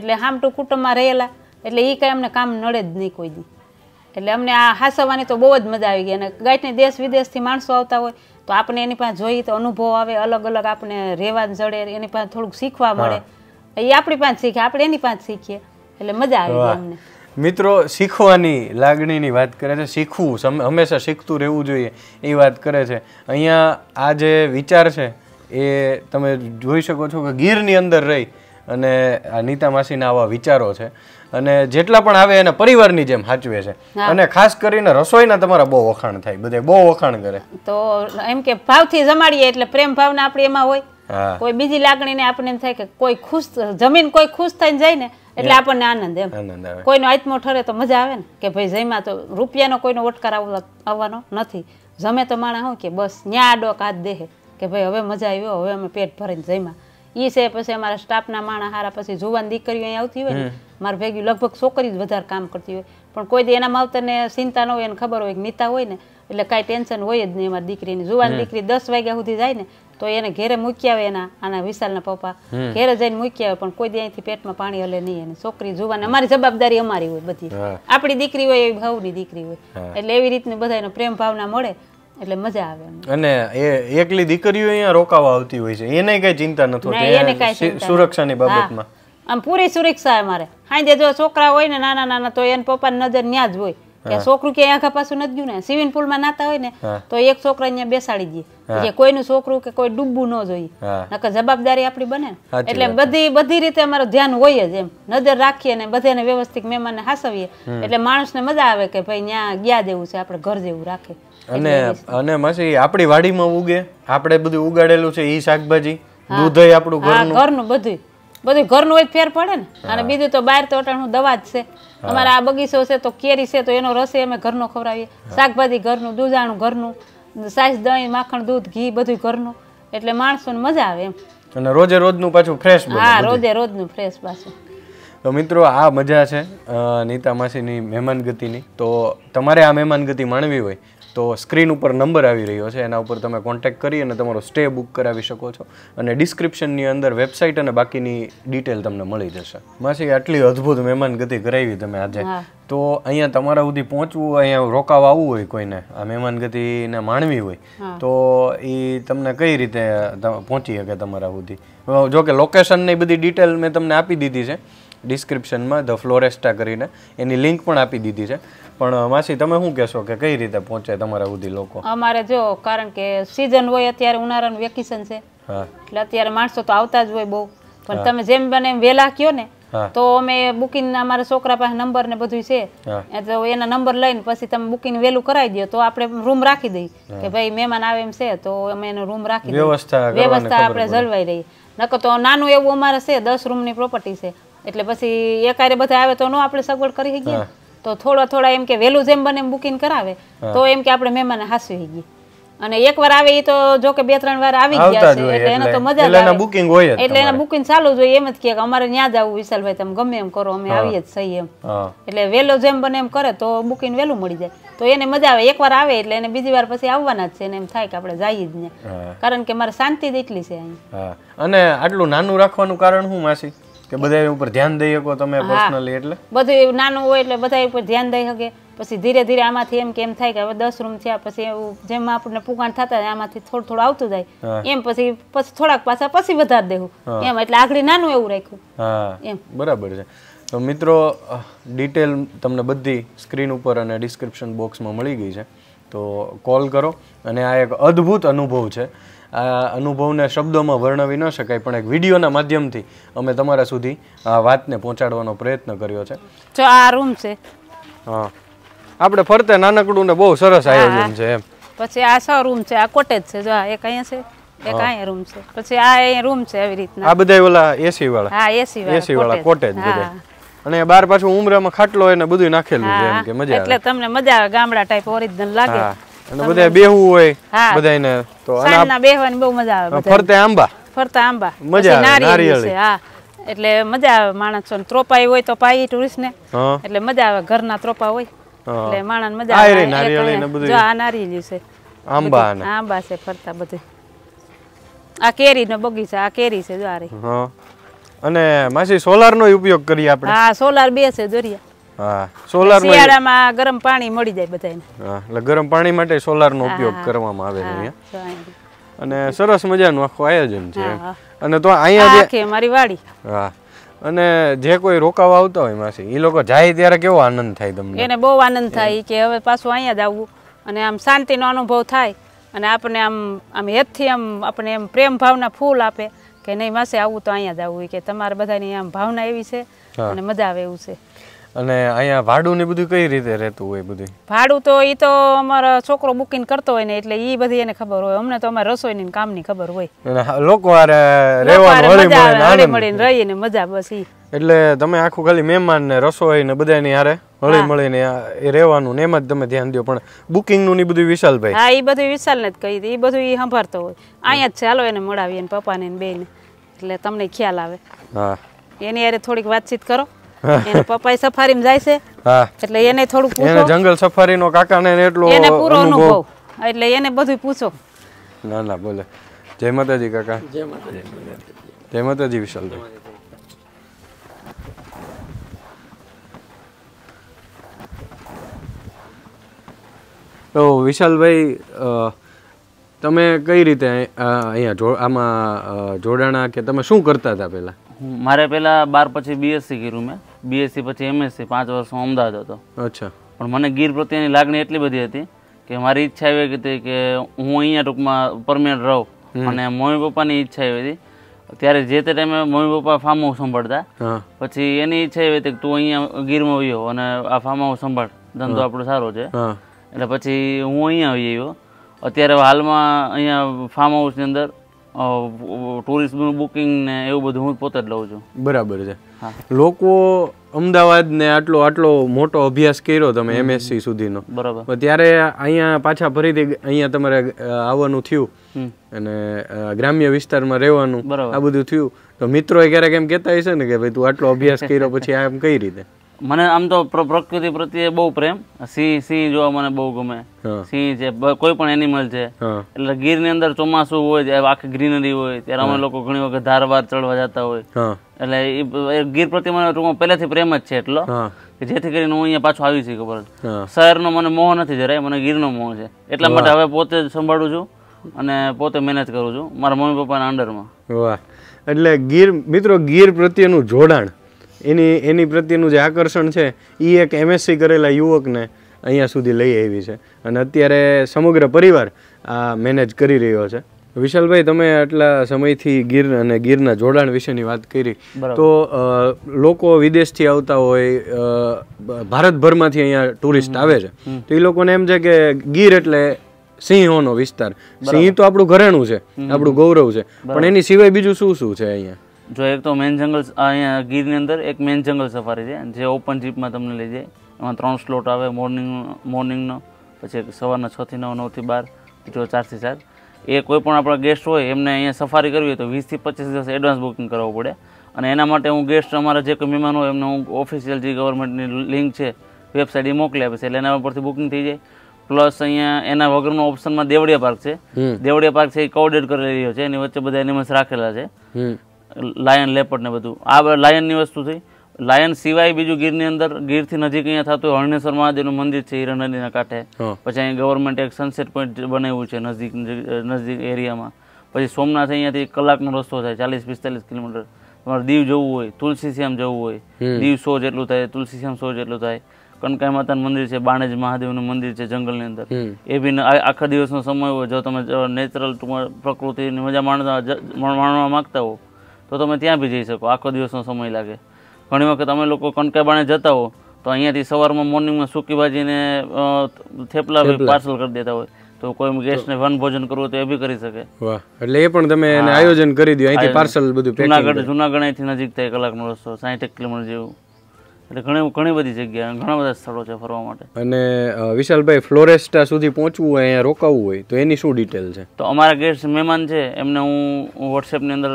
એટલે હામટું કુટુંબમાં રહેલા એટલે એ કાંઈ અમને કામ નડે જ નહીં કોઈ દી એટલે અમને આ હાસવવાની તો બહુ જ મજા આવી ગઈ અને ગાંઠની દેશ વિદેશથી માણસો આવતા હોય તો આપણે એની પાસે જોઈએ તો અનુભવ આવે અલગ અલગ આપણે રહેવા જડે એની પાસે થોડુંક શીખવા મળે એ આપણી પાસે શીખે આપણે એની પાસે શીખીએ એટલે મજા આવી ગઈ અમને મિત્રો શીખવાની લાગણીની વાત કરે છે શીખવું હંમેશા શીખતું રહેવું જોઈએ એ વાત કરે છે અહીંયા આ જે વિચાર છે એ તમે જોઈ શકો છો કે ગીરની અંદર રહી અને નીતા માસીના આવા વિચારો છે અને જેટલા પણ આવે એને પરિવારની જેમ સાચવે છે અને ખાસ કરીને રસોઈના તમારા બહુ વખાણ થાય બધે બહુ વખાણ કરે તો એમ કે ભાવથી જમાડીએ એટલે પ્રેમ ભાવના આપણી એમાં હોય કોઈ બીજી લાગણીને આપણે એમ થાય કે કોઈ ખુશ જમીન કોઈ ખુશ થઈને જાય ને એટલે આપણને આનંદ એમ કોઈનો આત્મો ઠરે તો મજા આવે ને કે ભાઈ જયમાં તો રૂપિયાનો કોઈનો ઓટકાર આવવાનો નથી જમે તો માણા હું કે બસ ન્યા આડો કાચ દેહે કે ભાઈ હવે મજા આવ્યો હવે અમે પેટ ભરીને જયમાં એ છે પછી અમારા સ્ટાફના માણા હારા પછી જોવાની દીકરીઓ અહીંયા આવતી હોય ને મારી ભેગી લગભગ છોકરી જ વધારે કામ કરતી હોય પણ કોઈ દી એના માવતરને ચિંતા ન હોય એને ખબર હોય કે નીતા હોય ને એટલે કાંઈ ટેન્શન હોય જ નહીં અમારી દીકરીની જુવાન દીકરી દસ વાગ્યા સુધી જાય ને તો એને ઘેરે મૂકી આવે એના આના વિશાલના પપ્પા ઘેરે જઈને મૂકી આવે પણ કોઈ અહીંથી પેટમાં પાણી હલે નહીં એને છોકરી જુવાન અમારી જવાબદારી અમારી હોય બધી આપણી દીકરી હોય એવી ભાવની દીકરી હોય એટલે એવી રીતની બધાનો પ્રેમ ભાવના મળે એટલે મજા આવે અને એ એકલી દીકરીઓ અહીંયા રોકાવા આવતી હોય છે એને કઈ ચિંતા નથી સુરક્ષાની બાબતમાં આમ પૂરી સુરક્ષા મારે હાંજે જો છોકરા હોય ને નાના નાના તો એને પપ્પાની નજર ન્યા જ હોય કે છોકરું કે આખા પાછું નથી ગયું ને સ્વિમિંગ પુલમાં નાતા હોય ને તો એક છોકરા અહીંયા બેસાડી દઈએ કે કોઈનું છોકરું કે કોઈ ડૂબવું ન જોઈએ નકર જવાબદારી આપણી બને એટલે બધી બધી રીતે અમારું ધ્યાન હોય જ એમ નજર રાખીએ ને બધાને વ્યવસ્થિત મહેમાનને હાસવીએ એટલે માણસને મજા આવે કે ભાઈ ત્યાં ગયા જેવું છે આપણે ઘર જેવું રાખીએ અને અને માસી આપણી વાડીમાં ઉગે આપણે બધું ઉગાડેલું છે ઈ શાકભાજી દૂધય આપણું ઘરનું ઘરનું બધું બધું ઘરનું જ ફેર પડે ને અને બીજું તો બહાર તો દવા જ છે અમારા આ બગીચો છે તો કેરી છે તો એનો રસ અમે ઘરનો ખવડાવીએ શાકભાજી ઘરનું દૂધાણું ઘરનું સાસ દહીં માખણ દૂધ ઘી બધું ઘરનું એટલે માણસોને મજા આવે એમ અને રોજે રોજનું પાછું ફ્રેશ હા રોજે રોજનું ફ્રેશ પાછું તો મિત્રો આ મજા છે નીતા માસીની મહેમાનગતિની તો તમારે આ મહેમાનગતિ માણવી હોય તો સ્ક્રીન ઉપર નંબર આવી રહ્યો છે એના ઉપર તમે કોન્ટેક્ટ કરી અને તમારો સ્ટે બુક કરાવી શકો છો અને ડિસ્ક્રિપ્શનની અંદર વેબસાઇટ અને બાકીની ડિટેલ તમને મળી જશે માસી આટલી અદ્ભુત મહેમાન ગતિ કરાવી તમે આજે તો અહીંયા તમારા સુધી પહોંચવું અહીંયા રોકાવા આવવું હોય કોઈને આ મહેમાન ગતિને માણવી હોય તો એ તમને કઈ રીતે પહોંચી શકે તમારા સુધી જો કે લોકેશનની બધી ડિટેલ મેં તમને આપી દીધી છે ડિસ્ક્રિપ્શનમાં ધ ફ્લોરેસ્ટા કરીને એની લિંક પણ આપી દીધી છે પણ માસી તમે શું કહેશો કે કઈ રીતે પહોંચે તમારા સુધી લોકો અમારે જો કારણ કે સિઝન હોય અત્યારે ઉનાળાનું વેકેશન છે એટલે અત્યારે માણસો તો આવતા જ હોય બહુ પણ તમે જેમ બને એમ કયો ને તો અમે બુકિંગ અમારા છોકરા પાસે નંબર ને બધું છે તો એના નંબર લઈને પછી તમે બુકિંગ વેલું કરાવી દો તો આપણે રૂમ રાખી દઈએ કે ભાઈ મહેમાન આવે એમ છે તો અમે એનો રૂમ રાખી વ્યવસ્થા વ્યવસ્થા આપણે જળવાઈ રહી નકર તો નાનું એવું અમારે છે દસ રૂમની પ્રોપર્ટી છે એટલે પછી એકારે બધા આવે તો નો આપણે સગવડ કરી શકીએ તો થોડા થોડા એમ કે વહેલું જેમ બને એમ બુકિંગ કરાવે તો એમ કે આપણે મહેમાન હાસવી ગઈ અને એક વાર આવે એ તો જો કે બે ત્રણ વાર આવી ગયા છે એટલે એને તો મજા એટલે એના બુકિંગ હોય એટલે એના બુકિંગ ચાલુ જ હોય એમ જ કે અમારે ત્યાં જ વિશાલભાઈ તમે ગમે એમ કરો અમે આવીએ જ સહી એમ એટલે વહેલો જેમ બને એમ કરે તો બુકિંગ વહેલું મળી જાય તો એને મજા આવે એક વાર આવે એટલે એને બીજી વાર પછી આવવાના જ છે એને એમ થાય કે આપણે જઈએ જ ને કારણ કે મારે શાંતિ જ એટલી છે અને આટલું નાનું રાખવાનું કારણ શું માસી કે બધા ઉપર ધ્યાન દઈ શકો તમે પર્સનલી એટલે બધું નાનું હોય એટલે બધા ઉપર ધ્યાન દઈ શકે પછી ધીરે ધીરે આમાંથી એમ કેમ થાય કે હવે દસ રૂમ થયા પછી જેમ આપણને પુગાણ થતા આમાંથી થોડું થોડું આવતું જાય એમ પછી પછી થોડાક પાછા પછી વધારે દેવું એમ એટલે આગળ નાનું એવું રાખ્યું એમ બરાબર છે તો મિત્રો ડિટેલ તમને બધી સ્ક્રીન ઉપર અને ડિસ્ક્રિપ્શન બોક્સમાં મળી ગઈ છે તો કોલ કરો અને આ એક અદ્ભુત અનુભવ છે આ અનુભવને શબ્દોમાં વર્ણવી ન શકાય પણ એક વિડીયોના માધ્યમથી અમે તમારા સુધી આ વાતને પહોંચાડવાનો પ્રયત્ન કર્યો છે જો આ રૂમ છે હા આપણે ફરતે નાનકડું ને બહુ સરસ આયોજન છે એમ પછી આ સો રૂમ છે આ કોટેજ છે જો એક અહીંયા છે એક અહીંયા રૂમ છે પછી આ અહીંયા રૂમ છે આવી રીતના આ બધા ઓલા એસી વાળા હા એસી વાળા એસી વાળા કોટેજ બધા અને બાર પાછું ઉમરામાં ખાટલો હોય ને બધું નાખેલું છે એમ કે મજા એટલે તમને મજા આવે ગામડા ટાઈપ ઓરિજિનલ લાગે અને બધા બેહવું હોય બધાને તો સાંજના બેહવાની બહુ મજા આવે ફરતે આંબા ફરતા આંબા મજા નારિયેળ છે હા એટલે મજા આવે માણસો ત્રોપાઈ હોય તો પાઈ ટુરિસ્ટ ને એટલે મજા આવે ઘરના ત્રોપા હોય એટલે માણસ મજા આવે નારિયેળ ને બધું આ નારિયેળ છે આંબા આંબા છે ફરતા બધે આ કેરી નો બગીચા આ કેરી છે જો આ અને માસી સોલાર નો ઉપયોગ કરીએ આપણે હા સોલાર બે છે દોરિયા હા સોલાર શિયાળામાં ગરમ પાણી મળી જાય બધાને એટલે ગરમ પાણી માટે નો ઉપયોગ કરવામાં આવે છે અને સરસ મજાનું આખું આયોજન છે અને તો અહીંયા જે મારી વાડી હા અને જે કોઈ રોકાવા આવતા હોય માસી એ લોકો જાય ત્યારે કેવો આનંદ થાય તમને એને બહુ આનંદ થાય કે હવે પાછું અહીંયા જ આવવું અને આમ શાંતિનો અનુભવ થાય અને આપણે આમ આમ હેતથી આમ આપણે એમ પ્રેમ ભાવના ફૂલ આપે કે નહીં માસે આવું તો અહીંયા જ આવવું કે તમારે બધાની આમ ભાવના એવી છે અને મજા આવે એવું છે અને અહીંયા ભાડું ને બધું કઈ રીતે રહેતું હોય બધું ભાડું તો એ તો અમારો છોકરો બુકિંગ કરતો હોય ને એટલે એ બધી એને ખબર હોય અમને તો અમારે રસોઈ ની કામ ની ખબર હોય લોકો મળીને રહીને મજા બસ એટલે તમે આખું ખાલી મહેમાન ને રસોઈ ને બધા બધાની હારે હળી મળીને એ રહેવાનું ને એમ જ તમે ધ્યાન દો પણ બુકિંગ નું ની બધું વિશાલ ભાઈ હા એ બધું વિશાલ ને જ કહી દે એ બધું એ સંભાળતો હોય અહીંયા જ છે હાલો એને મળાવીએ ને પપ્પાને ને બેને એટલે તમને ખ્યાલ આવે હા એની હારે થોડીક વાતચીત કરો એના પપ્પા સફારીમાં જાય છે એટલે એને થોડું પૂછો એને જંગલ સફારીનો કાકાને એટલો એને પૂરો અનુભવ એટલે એને બધું પૂછો ના ના બોલે જય માતાજી કાકા જય માતાજી જય માતાજી વિશાલભાઈ તો વિશાલભાઈ તમે કઈ રીતે અહીંયા આમાં જોડાણા કે તમે શું કરતા હતા પહેલાં મારે પહેલાં બાર પછી બીએસસી કર્યું મેં બીએસસી પછી એમએસસી પાંચ વર્ષ અમદાવાદ હતો અચ્છા પણ મને ગીર પ્રત્યેની લાગણી એટલી બધી હતી કે મારી ઈચ્છા એવી હતી કે હું અહીંયા ટૂંકમાં પરમેનન્ટ રહું અને મમ્મી પપ્પાની ઈચ્છા એવી હતી ત્યારે જે તે ટાઈમે મમ્મી પપ્પા ફાર્મ હાઉસ સંભાળતા પછી એની ઈચ્છા એવી હતી કે તું અહીંયા ગીરમાં આવ્યો અને આ ફાર્મ હાઉસ સંભાળ ધંધો આપણો સારો છે એટલે પછી હું અહીંયા આવી આવ્યો અત્યારે હાલમાં અહીંયા ફાર્મ હાઉસની અંદર ટુરિસ્ટનું બુકિંગ ને એવું બધું હું પોતે જ લઉં છું બરાબર છે લોકો અમદાવાદ ને આટલો આટલો મોટો અભ્યાસ કર્યો તમે એમએસસી સુધીનો બરાબર ત્યારે અહીંયા પાછા ફરીથી અહીંયા તમારે આવવાનું થયું અને ગ્રામ્ય વિસ્તારમાં રહેવાનું આ બધું થયું તો મિત્રો એ ક્યારેક એમ કહેતા હશે ને કે ભાઈ તું આટલો અભ્યાસ કર્યો પછી આમ કઈ રીતે મને આમ તો પ્રકૃતિ પ્રત્યે બહુ પ્રેમ સિંહ સિંહ જોવા મને બહુ ગમે સિંહ છે કોઈ પણ એનિમલ છે એટલે ગીર ની અંદર ચોમાસું હોય આખી ગ્રીનરી હોય ત્યારે અમે લોકો ઘણી વખત ધારવાર ચડવા જતા હોય એટલે એ ગીર પ્રત્યે મને ટૂંકમાં પહેલેથી પ્રેમ જ છે એટલો કે જેથી કરીને હું અહીંયા પાછો આવી છું ખબર શહેરનો મને મોહ નથી જરાય મને ગીરનો મોહ છે એટલા માટે હવે પોતે સંભાળું છું અને પોતે મેનેજ કરું છું મારા મમ્મી પપ્પાના અંડરમાં વાહ એટલે ગીર મિત્રો ગીર પ્રત્યેનું જોડાણ એની એની પ્રત્યેનું જે આકર્ષણ છે એ એક એમએસસી કરેલા યુવકને અહીંયા સુધી લઈ આવી છે અને અત્યારે સમગ્ર પરિવાર આ મેનેજ કરી રહ્યો છે વિશાલભાઈ તમે આટલા સમયથી ગીર અને ગીરના જોડાણ વિશેની વાત કરી તો લોકો વિદેશથી આવતા હોય ભારતભરમાંથી અહીંયા ટુરિસ્ટ આવે છે તો એ લોકોને એમ છે કે ગીર એટલે સિંહોનો વિસ્તાર સિંહ તો આપણું ઘરેણું છે આપણું ગૌરવ છે પણ એની સિવાય બીજું શું શું છે અહીંયા જો એક તો મેન જંગલ અહીંયા ગીરની અંદર એક મેન જંગલ સફારી છે જે ઓપન જીપમાં તમને લઈ જાય એમાં ત્રણ સ્લોટ આવે મોર્નિંગ મોર્નિંગનો પછી સવારના છથી નવ નવથી બાર જો ચારથી ચાર એ કોઈ પણ આપણા ગેસ્ટ હોય એમને અહીંયા સફારી કરવી હોય તો વીસથી પચીસ દિવસ એડવાન્સ બુકિંગ કરાવવું પડે અને એના માટે હું ગેસ્ટ અમારા જે કોઈ મહેમાનો હોય એમને હું ઓફિશિયલ જે ગવર્મેન્ટની લિંક છે વેબસાઇટ એ મોકલી આપે છે એટલે એના પરથી બુકિંગ થઈ જાય પ્લસ અહીંયા એના વગરનો ઓપ્શનમાં દેવડિયા પાર્ક છે દેવડિયા પાર્ક છે એ કવડેડ કરી રહ્યો છે એની વચ્ચે બધા એનિમલ્સ રાખેલા છે લાયન લેપટ ને બધું આ લાયનની વસ્તુ થઈ લાયન સિવાય બીજું ગીરની અંદર ગીરથી નજીક અહીંયા થતું હરણેશ્વર મહાદેવનું મંદિર છે હીરા નદીના કાંઠે પછી અહીંયા ગવર્મેન્ટ એક સનસેટ પોઈન્ટ બનાવ્યું છે નજીક નજીક એરિયામાં પછી સોમનાથ અહીંયાથી કલાકનો રસ્તો થાય ચાલીસ પિસ્તાલીસ કિલોમીટર તમારે દીવ જવું હોય તુલસીશ્યામ જવું હોય દીવ સો જેટલું થાય તુલસીશ્યામ સો જેટલું થાય કનકાઈ માતાનું મંદિર છે બાણેજ મહાદેવનું મંદિર છે જંગલની અંદર એ બી આખા દિવસનો સમય હોય જો તમે નેચરલ પ્રકૃતિની મજા માણવા માણવા માગતા હો તો તમે ત્યાં બી જઈ શકો આખો દિવસનો સમય લાગે ઘણી વખત અમે લોકો કણકાબાણે જતા હો તો અહીંયાથી સવારમાં મોર્નિંગમાં સૂકી ભાજીને થેપલા પાર્સલ કરી દેતા હોય તો કોઈ ગેસ્ટને વન ભોજન કરવું તો એ બી કરી શકે એટલે એ પણ તમે એને આયોજન કરી દો અહીંથી પાર્સલ બધું જુનાગઢ જુનાગઢ અહીંથી નજીક થાય કલાકનો રસ્તો સાહીઠ કિલોમીટર જેવું એટલે ઘણી ઘણી બધી જગ્યા ઘણા બધા સ્થળો છે ફરવા માટે અને વિશાલભાઈ ફ્લોરેસ્ટા સુધી પહોંચવું હોય અહીંયા રોકાવું હોય તો એની શું ડિટેલ છે તો અમારા ગેસ્ટ મહેમાન છે એમને હું વોટ્સએપની અંદર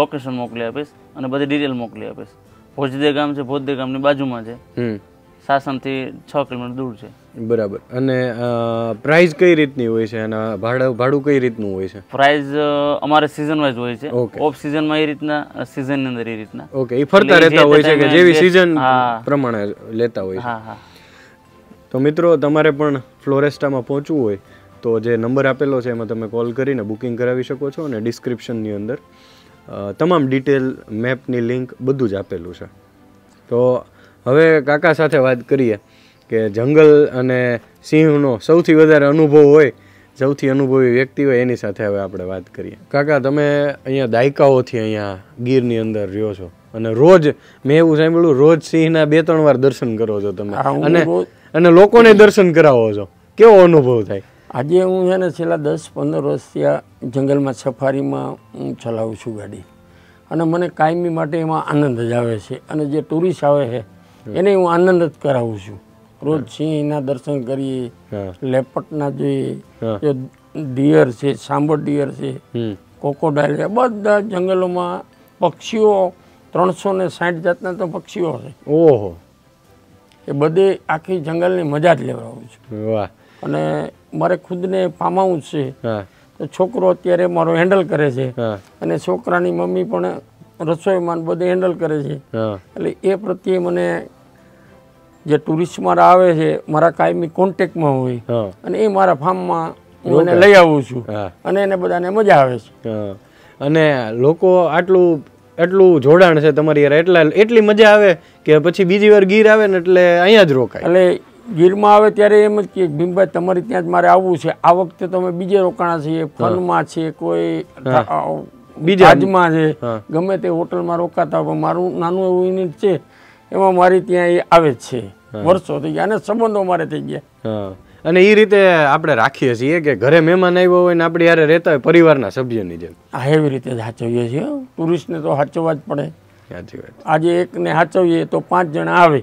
લોકેશન મોકલી આપીશ અને બધી ડિટેલ મોકલી આપીશ ભોજદે ગામ છે ભોજદે ગામની બાજુમાં છે સાસનથી છ કિલોમીટર દૂર છે બરાબર અને પ્રાઇસ કઈ રીતની હોય છે અને ભાડું ભાડું કઈ રીતનું હોય છે પ્રાઇસ અમારે સિઝન વાઇઝ હોય છે ઓફ સિઝનમાં એ રીતના સિઝનની અંદર એ રીતના ઓકે એ ફરતા રહેતા હોય છે કે જેવી સિઝન પ્રમાણે લેતા હોય છે તો મિત્રો તમારે પણ ફ્લોરેસ્ટામાં પહોંચવું હોય તો જે નંબર આપેલો છે એમાં તમે કોલ કરીને બુકિંગ કરાવી શકો છો અને ડિસ્ક્રિપ્શનની અંદર તમામ ડિટેલ મેપની લિંક બધું જ આપેલું છે તો હવે કાકા સાથે વાત કરીએ કે જંગલ અને સિંહનો સૌથી વધારે અનુભવ હોય સૌથી અનુભવી વ્યક્તિ હોય એની સાથે હવે આપણે વાત કરીએ કાકા તમે અહીંયા દાયકાઓથી અહીંયા ગીરની અંદર રહ્યો છો અને રોજ મેં એવું સાંભળ્યું રોજ સિંહના બે ત્રણ વાર દર્શન કરો છો તમે અને અને લોકોને દર્શન કરાવો છો કેવો અનુભવ થાય આજે હું છે ને છેલ્લા દસ પંદર વર્ષથી આ જંગલમાં સફારીમાં હું ચલાવું છું ગાડી અને મને કાયમી માટે એમાં આનંદ જ આવે છે અને જે ટુરિસ્ટ આવે છે એને હું આનંદ જ કરાવું છું રોજ સિંહ ના દર્શન કરીએ લેપટના જોઈએ ડિયર છે સાંભળ ડિયર છે કોકોડાયલ છે બધા જંગલોમાં પક્ષીઓ ત્રણસો ને સાઠ જાતના તો પક્ષીઓ છે ઓહો એ બધે આખી જંગલની મજા જ લેવડાવું છું અને મારે ખુદને પામાવું છે તો છોકરો અત્યારે મારો હેન્ડલ કરે છે અને છોકરાની મમ્મી પણ રસોઈમાં બધે હેન્ડલ કરે છે એટલે એ પ્રત્યે મને જે ટુરિસ્ટ મારા આવે છે મારા કાયમી કોન્ટેક્ટમાં હોય અને એ મારા ફાર્મમાં હું એને લઈ આવું છું અને એને બધાને મજા આવે છે અને લોકો આટલું એટલું જોડાણ છે તમારી યાર એટલા એટલી મજા આવે કે પછી બીજી વાર ગીર આવે ને એટલે અહીંયા જ રોકાય એટલે ગીરમાં આવે ત્યારે એમ જ કે ભીમભાઈ તમારી ત્યાં જ મારે આવવું છે આ વખતે તમે બીજે રોકાણા છીએ ફનમાં છે કોઈ બીજા આજમાં છે ગમે તે હોટલમાં રોકાતા મારું નાનું એવું યુનિટ છે એમાં મારી ત્યાં એ આવે જ છે ગયા અને સંબંધો મારે થઈ ગયા અને એ રીતે આપણે રાખીએ છીએ કે ઘરે મહેમાન આવ્યો હોય ને આપણે યારે રહેતા હોય પરિવારના સભ્યની જેમ આ એવી રીતે સાચવીએ છીએ ટુરિસ્ટને તો સાચવવા જ પડે સાચી વાત આજે એકને સાચવીએ તો પાંચ જણા આવે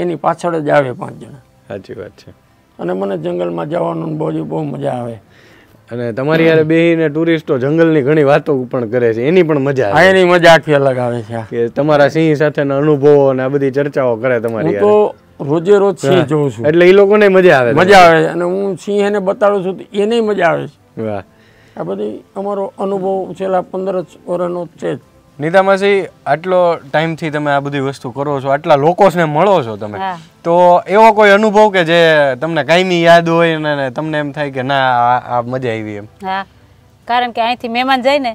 એની પાછળ જ આવે પાંચ જણા સાચી વાત છે અને મને જંગલમાં જવાનું બહુ બહુ મજા આવે અને તમારી યારે બેહીને ટુરિસ્ટો જંગલની ઘણી વાતો પણ કરે છે એની પણ મજા આવે એની મજા આખી અલગ આવે છે કે તમારા સિંહ સાથેના અનુભવો અને આ બધી ચર્ચાઓ કરે તમારી તો રોજે રોજ સિંહ જોઉં છું એટલે એ લોકોને મજા આવે મજા આવે અને હું સિંહ એને બતાડું છું તો એને મજા આવે છે વાહ આ બધી અમારો અનુભવ છેલ્લા પંદર વર્ષનો છે જ નીતામાસી આટલો ટાઈમથી તમે આ બધી વસ્તુ કરો છો આટલા લોકોને મળો છો તમે તો એવો કોઈ અનુભવ કે જે તમને કાયમી યાદ હોય ને તમને એમ થાય કે ના આ મજા આવી એમ કારણ કે અહીંથી મહેમાન જાય ને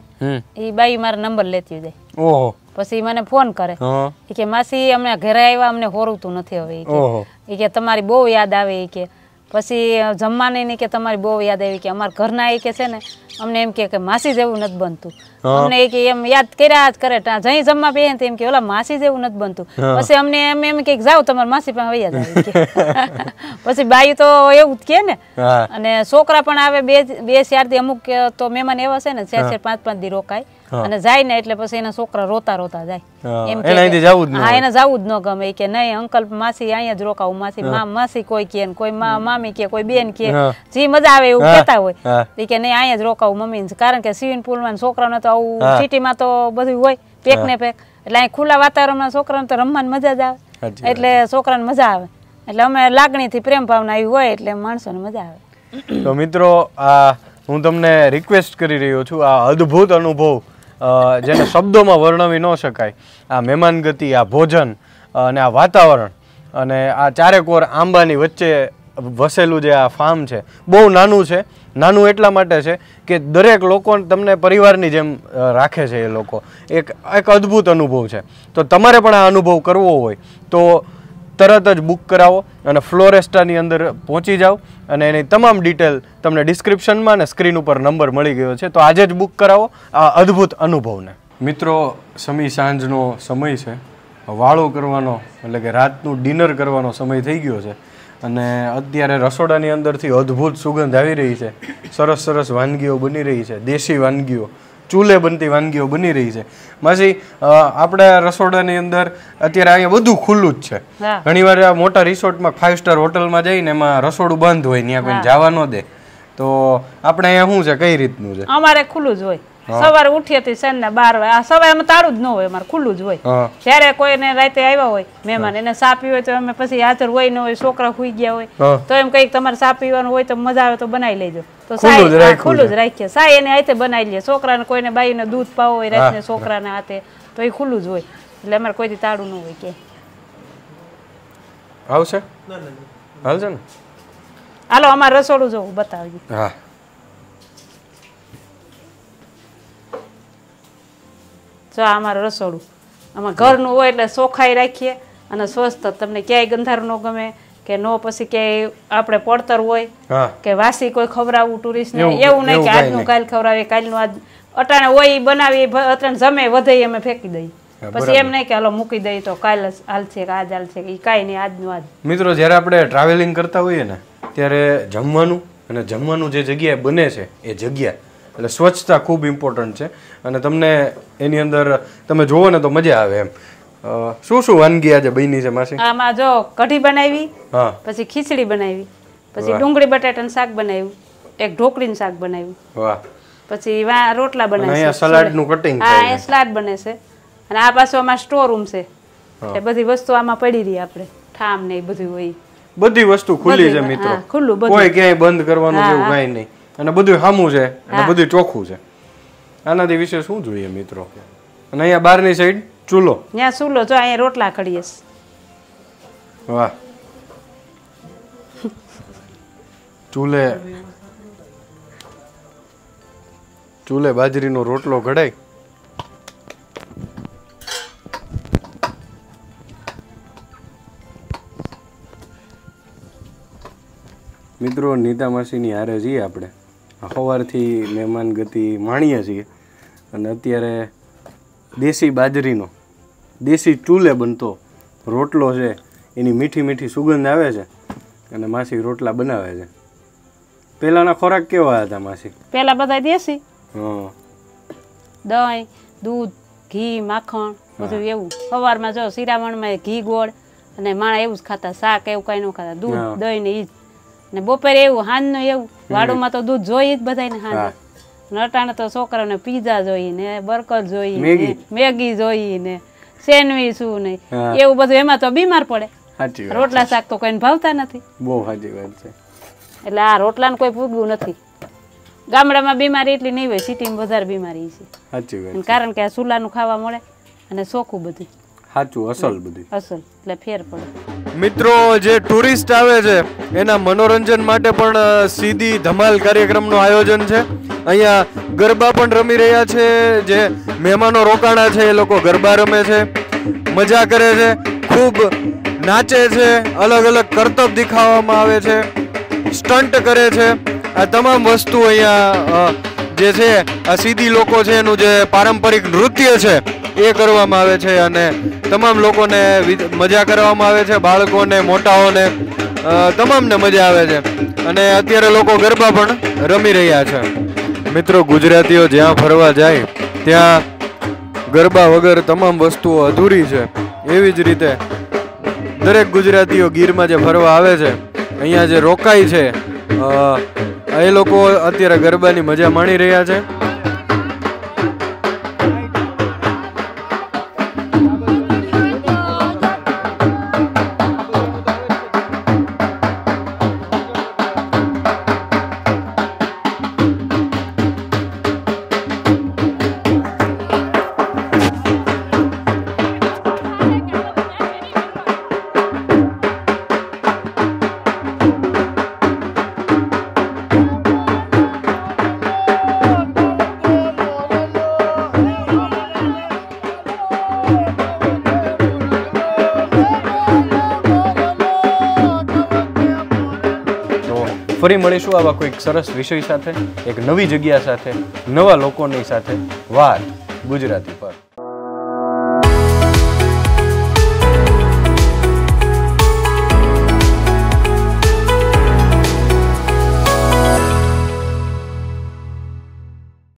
એ બાઈ મારો નંબર લેતી જાય ઓહો પછી મને ફોન કરે કે માસી અમને ઘરે આવ્યા અમને હોરવતું નથી હવે કે તમારી બહુ યાદ આવે એ કે પછી જમવાની ને કે તમારી બહુ યાદ આવી કે અમારા ઘરના એ કે છે ને અમને એમ કે માસી જેવું નથી બનતું અમને એ કે એમ યાદ કર્યા જ કરે જઈ જમવા પે ને એમ કે ઓલા માસી જેવું નથી બનતું પછી અમને એમ એમ કે જાઓ તમારા માસી પાસે વૈયા જાય પછી બાઈ તો એવું જ કે ને અને છોકરા પણ આવે બે બે ચાર અમુક તો મહેમાન એવા છે ને ચાર ચાર પાંચ પાંચ દી રોકાય અને જાય ને એટલે પછી એના છોકરા રોતા રોતા જાય એને જવું જ ન ગમે કે નહીં અંકલ માસી અહીંયા જ રોકાવું માસી માસી કોઈ કે કોઈ મામી કે કોઈ બેન કે જે મજા આવે એવું કહેતા હોય એ કે નહીં અહીંયા જ રોકાવું મમ્મી કારણ કે સ્વિમિંગ પુલમાં છોકરાને તો આવું સિટીમાં તો બધું હોય પેક ને પેક એટલે અહીં ખુલ્લા વાતાવરણમાં છોકરાને તો રમવાની મજા જ આવે એટલે છોકરાને મજા આવે એટલે અમે લાગણી થી પ્રેમ ભાવના આવી હોય એટલે માણસો ને મજા આવે તો મિત્રો હું તમને રિક્વેસ્ટ કરી રહ્યો છું આ અદ્ભુત અનુભવ જેને શબ્દોમાં વર્ણવી ન શકાય આ મહેમાનગતિ આ ભોજન અને આ વાતાવરણ અને આ ચારે ચારેકોર આંબાની વચ્ચે વસેલું જે આ ફાર્મ છે બહુ નાનું છે નાનું એટલા માટે છે કે દરેક લોકો તમને પરિવારની જેમ રાખે છે એ લોકો એક એક અદ્ભુત અનુભવ છે તો તમારે પણ આ અનુભવ કરવો હોય તો તરત જ બુક કરાવો અને ફ્લોરેસ્ટાની અંદર પહોંચી જાઓ અને એની તમામ ડિટેલ તમને ડિસ્ક્રિપ્શનમાં અને સ્ક્રીન ઉપર નંબર મળી ગયો છે તો આજે જ બુક કરાવો આ અદ્ભુત અનુભવને મિત્રો સમી સાંજનો સમય છે વાળો કરવાનો એટલે કે રાતનું ડિનર કરવાનો સમય થઈ ગયો છે અને અત્યારે રસોડાની અંદરથી અદ્ભુત સુગંધ આવી રહી છે સરસ સરસ વાનગીઓ બની રહી છે દેશી વાનગીઓ ચૂલે બનતી વાનગીઓ બની રહી છે માસી આપણે રસોડાની અંદર અત્યારે અહીંયા બધું ખુલ્લું જ છે ઘણીવાર આ મોટા રિસોર્ટમાં ફાઇવ સ્ટાર હોટલમાં જઈને એમાં રસોડું બંધ હોય ત્યાં કોઈ જવા ન દે તો આપણે અહીંયા શું છે કઈ રીતનું છે અમારે ખુલ્લું જ હોય સવારે ઉઠીએ થી સાંજના બાર વાગે સવારે અમે તાળું જ ન હોય અમારે ખુલ્લું જ હોય જ્યારે કોઈને રાતે આવ્યા હોય મહેમાન એને સાપી હોય તો અમે પછી હાજર હોય ન હોય છોકરા સુઈ ગયા હોય તો એમ કઈક તમારે સા હોય તો મજા આવે તો બનાવી લેજો સાઈ ખુલ્લું જ રાખીએ સાઈ એને હાથે બનાવી લઈએ છોકરાને કોઈને બાઈને દૂધ પાવો હોય રાતને છોકરાને હાથે એ ખુલ્લું જ હોય એટલે અમારે કોઈથી તાળું ન હોય કે હાલો અમારે રસોડું જોવું બતાવજો હા જો આ અમારું રસોડું આમાં ઘરનું હોય એટલે ચોખાઈ રાખીએ અને સ્વસ્થ તમને ક્યાંય ગંધાર ન ગમે કે નો પછી ક્યાંય આપણે પડતર હોય કે વાસી કોઈ ખવડાવવું ટુરિસ્ટને એવું નહીં કે આજનું કાલ ખવડાવે કાલનું આજ અટાણે હોય એ બનાવી અટાણે જમે વધે અમે ફેંકી દઈએ પછી એમ નહીં કે હાલો મૂકી દઈએ તો કાલ હાલ છે કે આજ હાલશે કે એ કાંઈ નહીં આજનું આજ મિત્રો જ્યારે આપણે ટ્રાવેલિંગ કરતા હોઈએ ને ત્યારે જમવાનું અને જમવાનું જે જગ્યાએ બને છે એ જગ્યા એટલે સ્વચ્છતા ખૂબ ઇમ્પોર્ટન્ટ છે અને તમને એની અંદર તમે જોવો ને તો મજા આવે એમ શું શું વાનગી આજે બની છે માસી આમાં જો કઢી બનાવી હા પછી ખીચડી બનાવી પછી ડુંગળી બટાટાનું શાક બનાવ્યું એક ઢોકળીનું શાક બનાવ્યું વાહ પછી વા રોટલા બનાવે અહીંયા નું કટિંગ હા એ સલાડ બને છે અને આ પાછો આમાં સ્ટોર રૂમ છે એ બધી વસ્તુ આમાં પડી રહી આપણે ઠામ ને બધું હોય બધી વસ્તુ ખુલ્લી છે મિત્રો ખુલ્લું કોઈ ક્યાંય બંધ કરવાનું એવું કાંઈ નહીં અને બધું હામું છે અને બધું ચોખ્ખું છે આનાથી વિશે શું જોઈએ મિત્રો અને અહીંયા બહારની સાઈડ ચૂલો ત્યાં ચૂલો જો અહીંયા રોટલા કરીએ વાહ ચૂલે ચૂલે બાજરીનો રોટલો ઘડાય મિત્રો નીતા માસીની હારે જઈએ આપણે સવારથી મહેમાન ગતિ માણીએ છીએ અને અત્યારે દેશી બાજરીનો દેશી ચૂલે બનતો રોટલો છે એની મીઠી મીઠી સુગંધ આવે છે અને માસી રોટલા બનાવે છે પહેલાના ખોરાક કેવા હતા માસી પહેલા બધા દેશી હા દહીં દૂધ ઘી માખણ બધું એવું સવારમાં જો શિરામણમાં ઘી ગોળ અને માણા એવું જ ખાતા શાક એવું કાંઈ ન ખાતા દૂધ દહીં ને એ જ ને બપોરે એવું હાનનું એવું વાડુમાં તો દૂધ જોઈએ જ બધાને હાન નટાણે તો છોકરાઓને પીઝા જોઈએ ને બર્ગર જોઈએ મેગી જોઈએ ને સેન્ડવીચ ને એવું બધું એમાં તો બીમાર પડે રોટલા શાક તો કોઈને ભાવતા નથી બહુ સાચી વાત છે એટલે આ રોટલાને કોઈ પૂગવું નથી ગામડામાં બીમારી એટલી નહીં હોય સિટીમાં વધારે બીમારી છે કારણ કે આ ચૂલાનું ખાવા મળે અને ચોખ્ખું બધું સાચું અસલ બધું અસલ એટલે ફેર પડે મિત્રો જે ટુરિસ્ટ આવે છે એના મનોરંજન માટે પણ સીધી ધમાલ કાર્યક્રમનું આયોજન છે અહીંયા ગરબા પણ રમી રહ્યા છે જે મહેમાનો રોકાણા છે એ લોકો ગરબા રમે છે મજા કરે છે ખૂબ નાચે છે અલગ અલગ કરતબ દેખાવામાં આવે છે સ્ટન્ટ કરે છે આ તમામ વસ્તુ અહીંયા જે છે આ સીધી લોકો છે એનું જે પારંપરિક નૃત્ય છે એ કરવામાં આવે છે અને તમામ લોકોને મજા કરવામાં આવે છે બાળકોને મોટાઓને તમામને મજા આવે છે અને અત્યારે લોકો ગરબા પણ રમી રહ્યા છે મિત્રો ગુજરાતીઓ જ્યાં ફરવા જાય ત્યાં ગરબા વગર તમામ વસ્તુઓ અધૂરી છે એવી જ રીતે દરેક ગુજરાતીઓ ગીરમાં જે ફરવા આવે છે અહીંયા જે રોકાય છે એ લોકો અત્યારે ગરબાની મજા માણી રહ્યા છે આવા કોઈક સરસ વિષય સાથે એક નવી જગ્યા સાથે નવા લોકોની સાથે વાત ગુજરાતી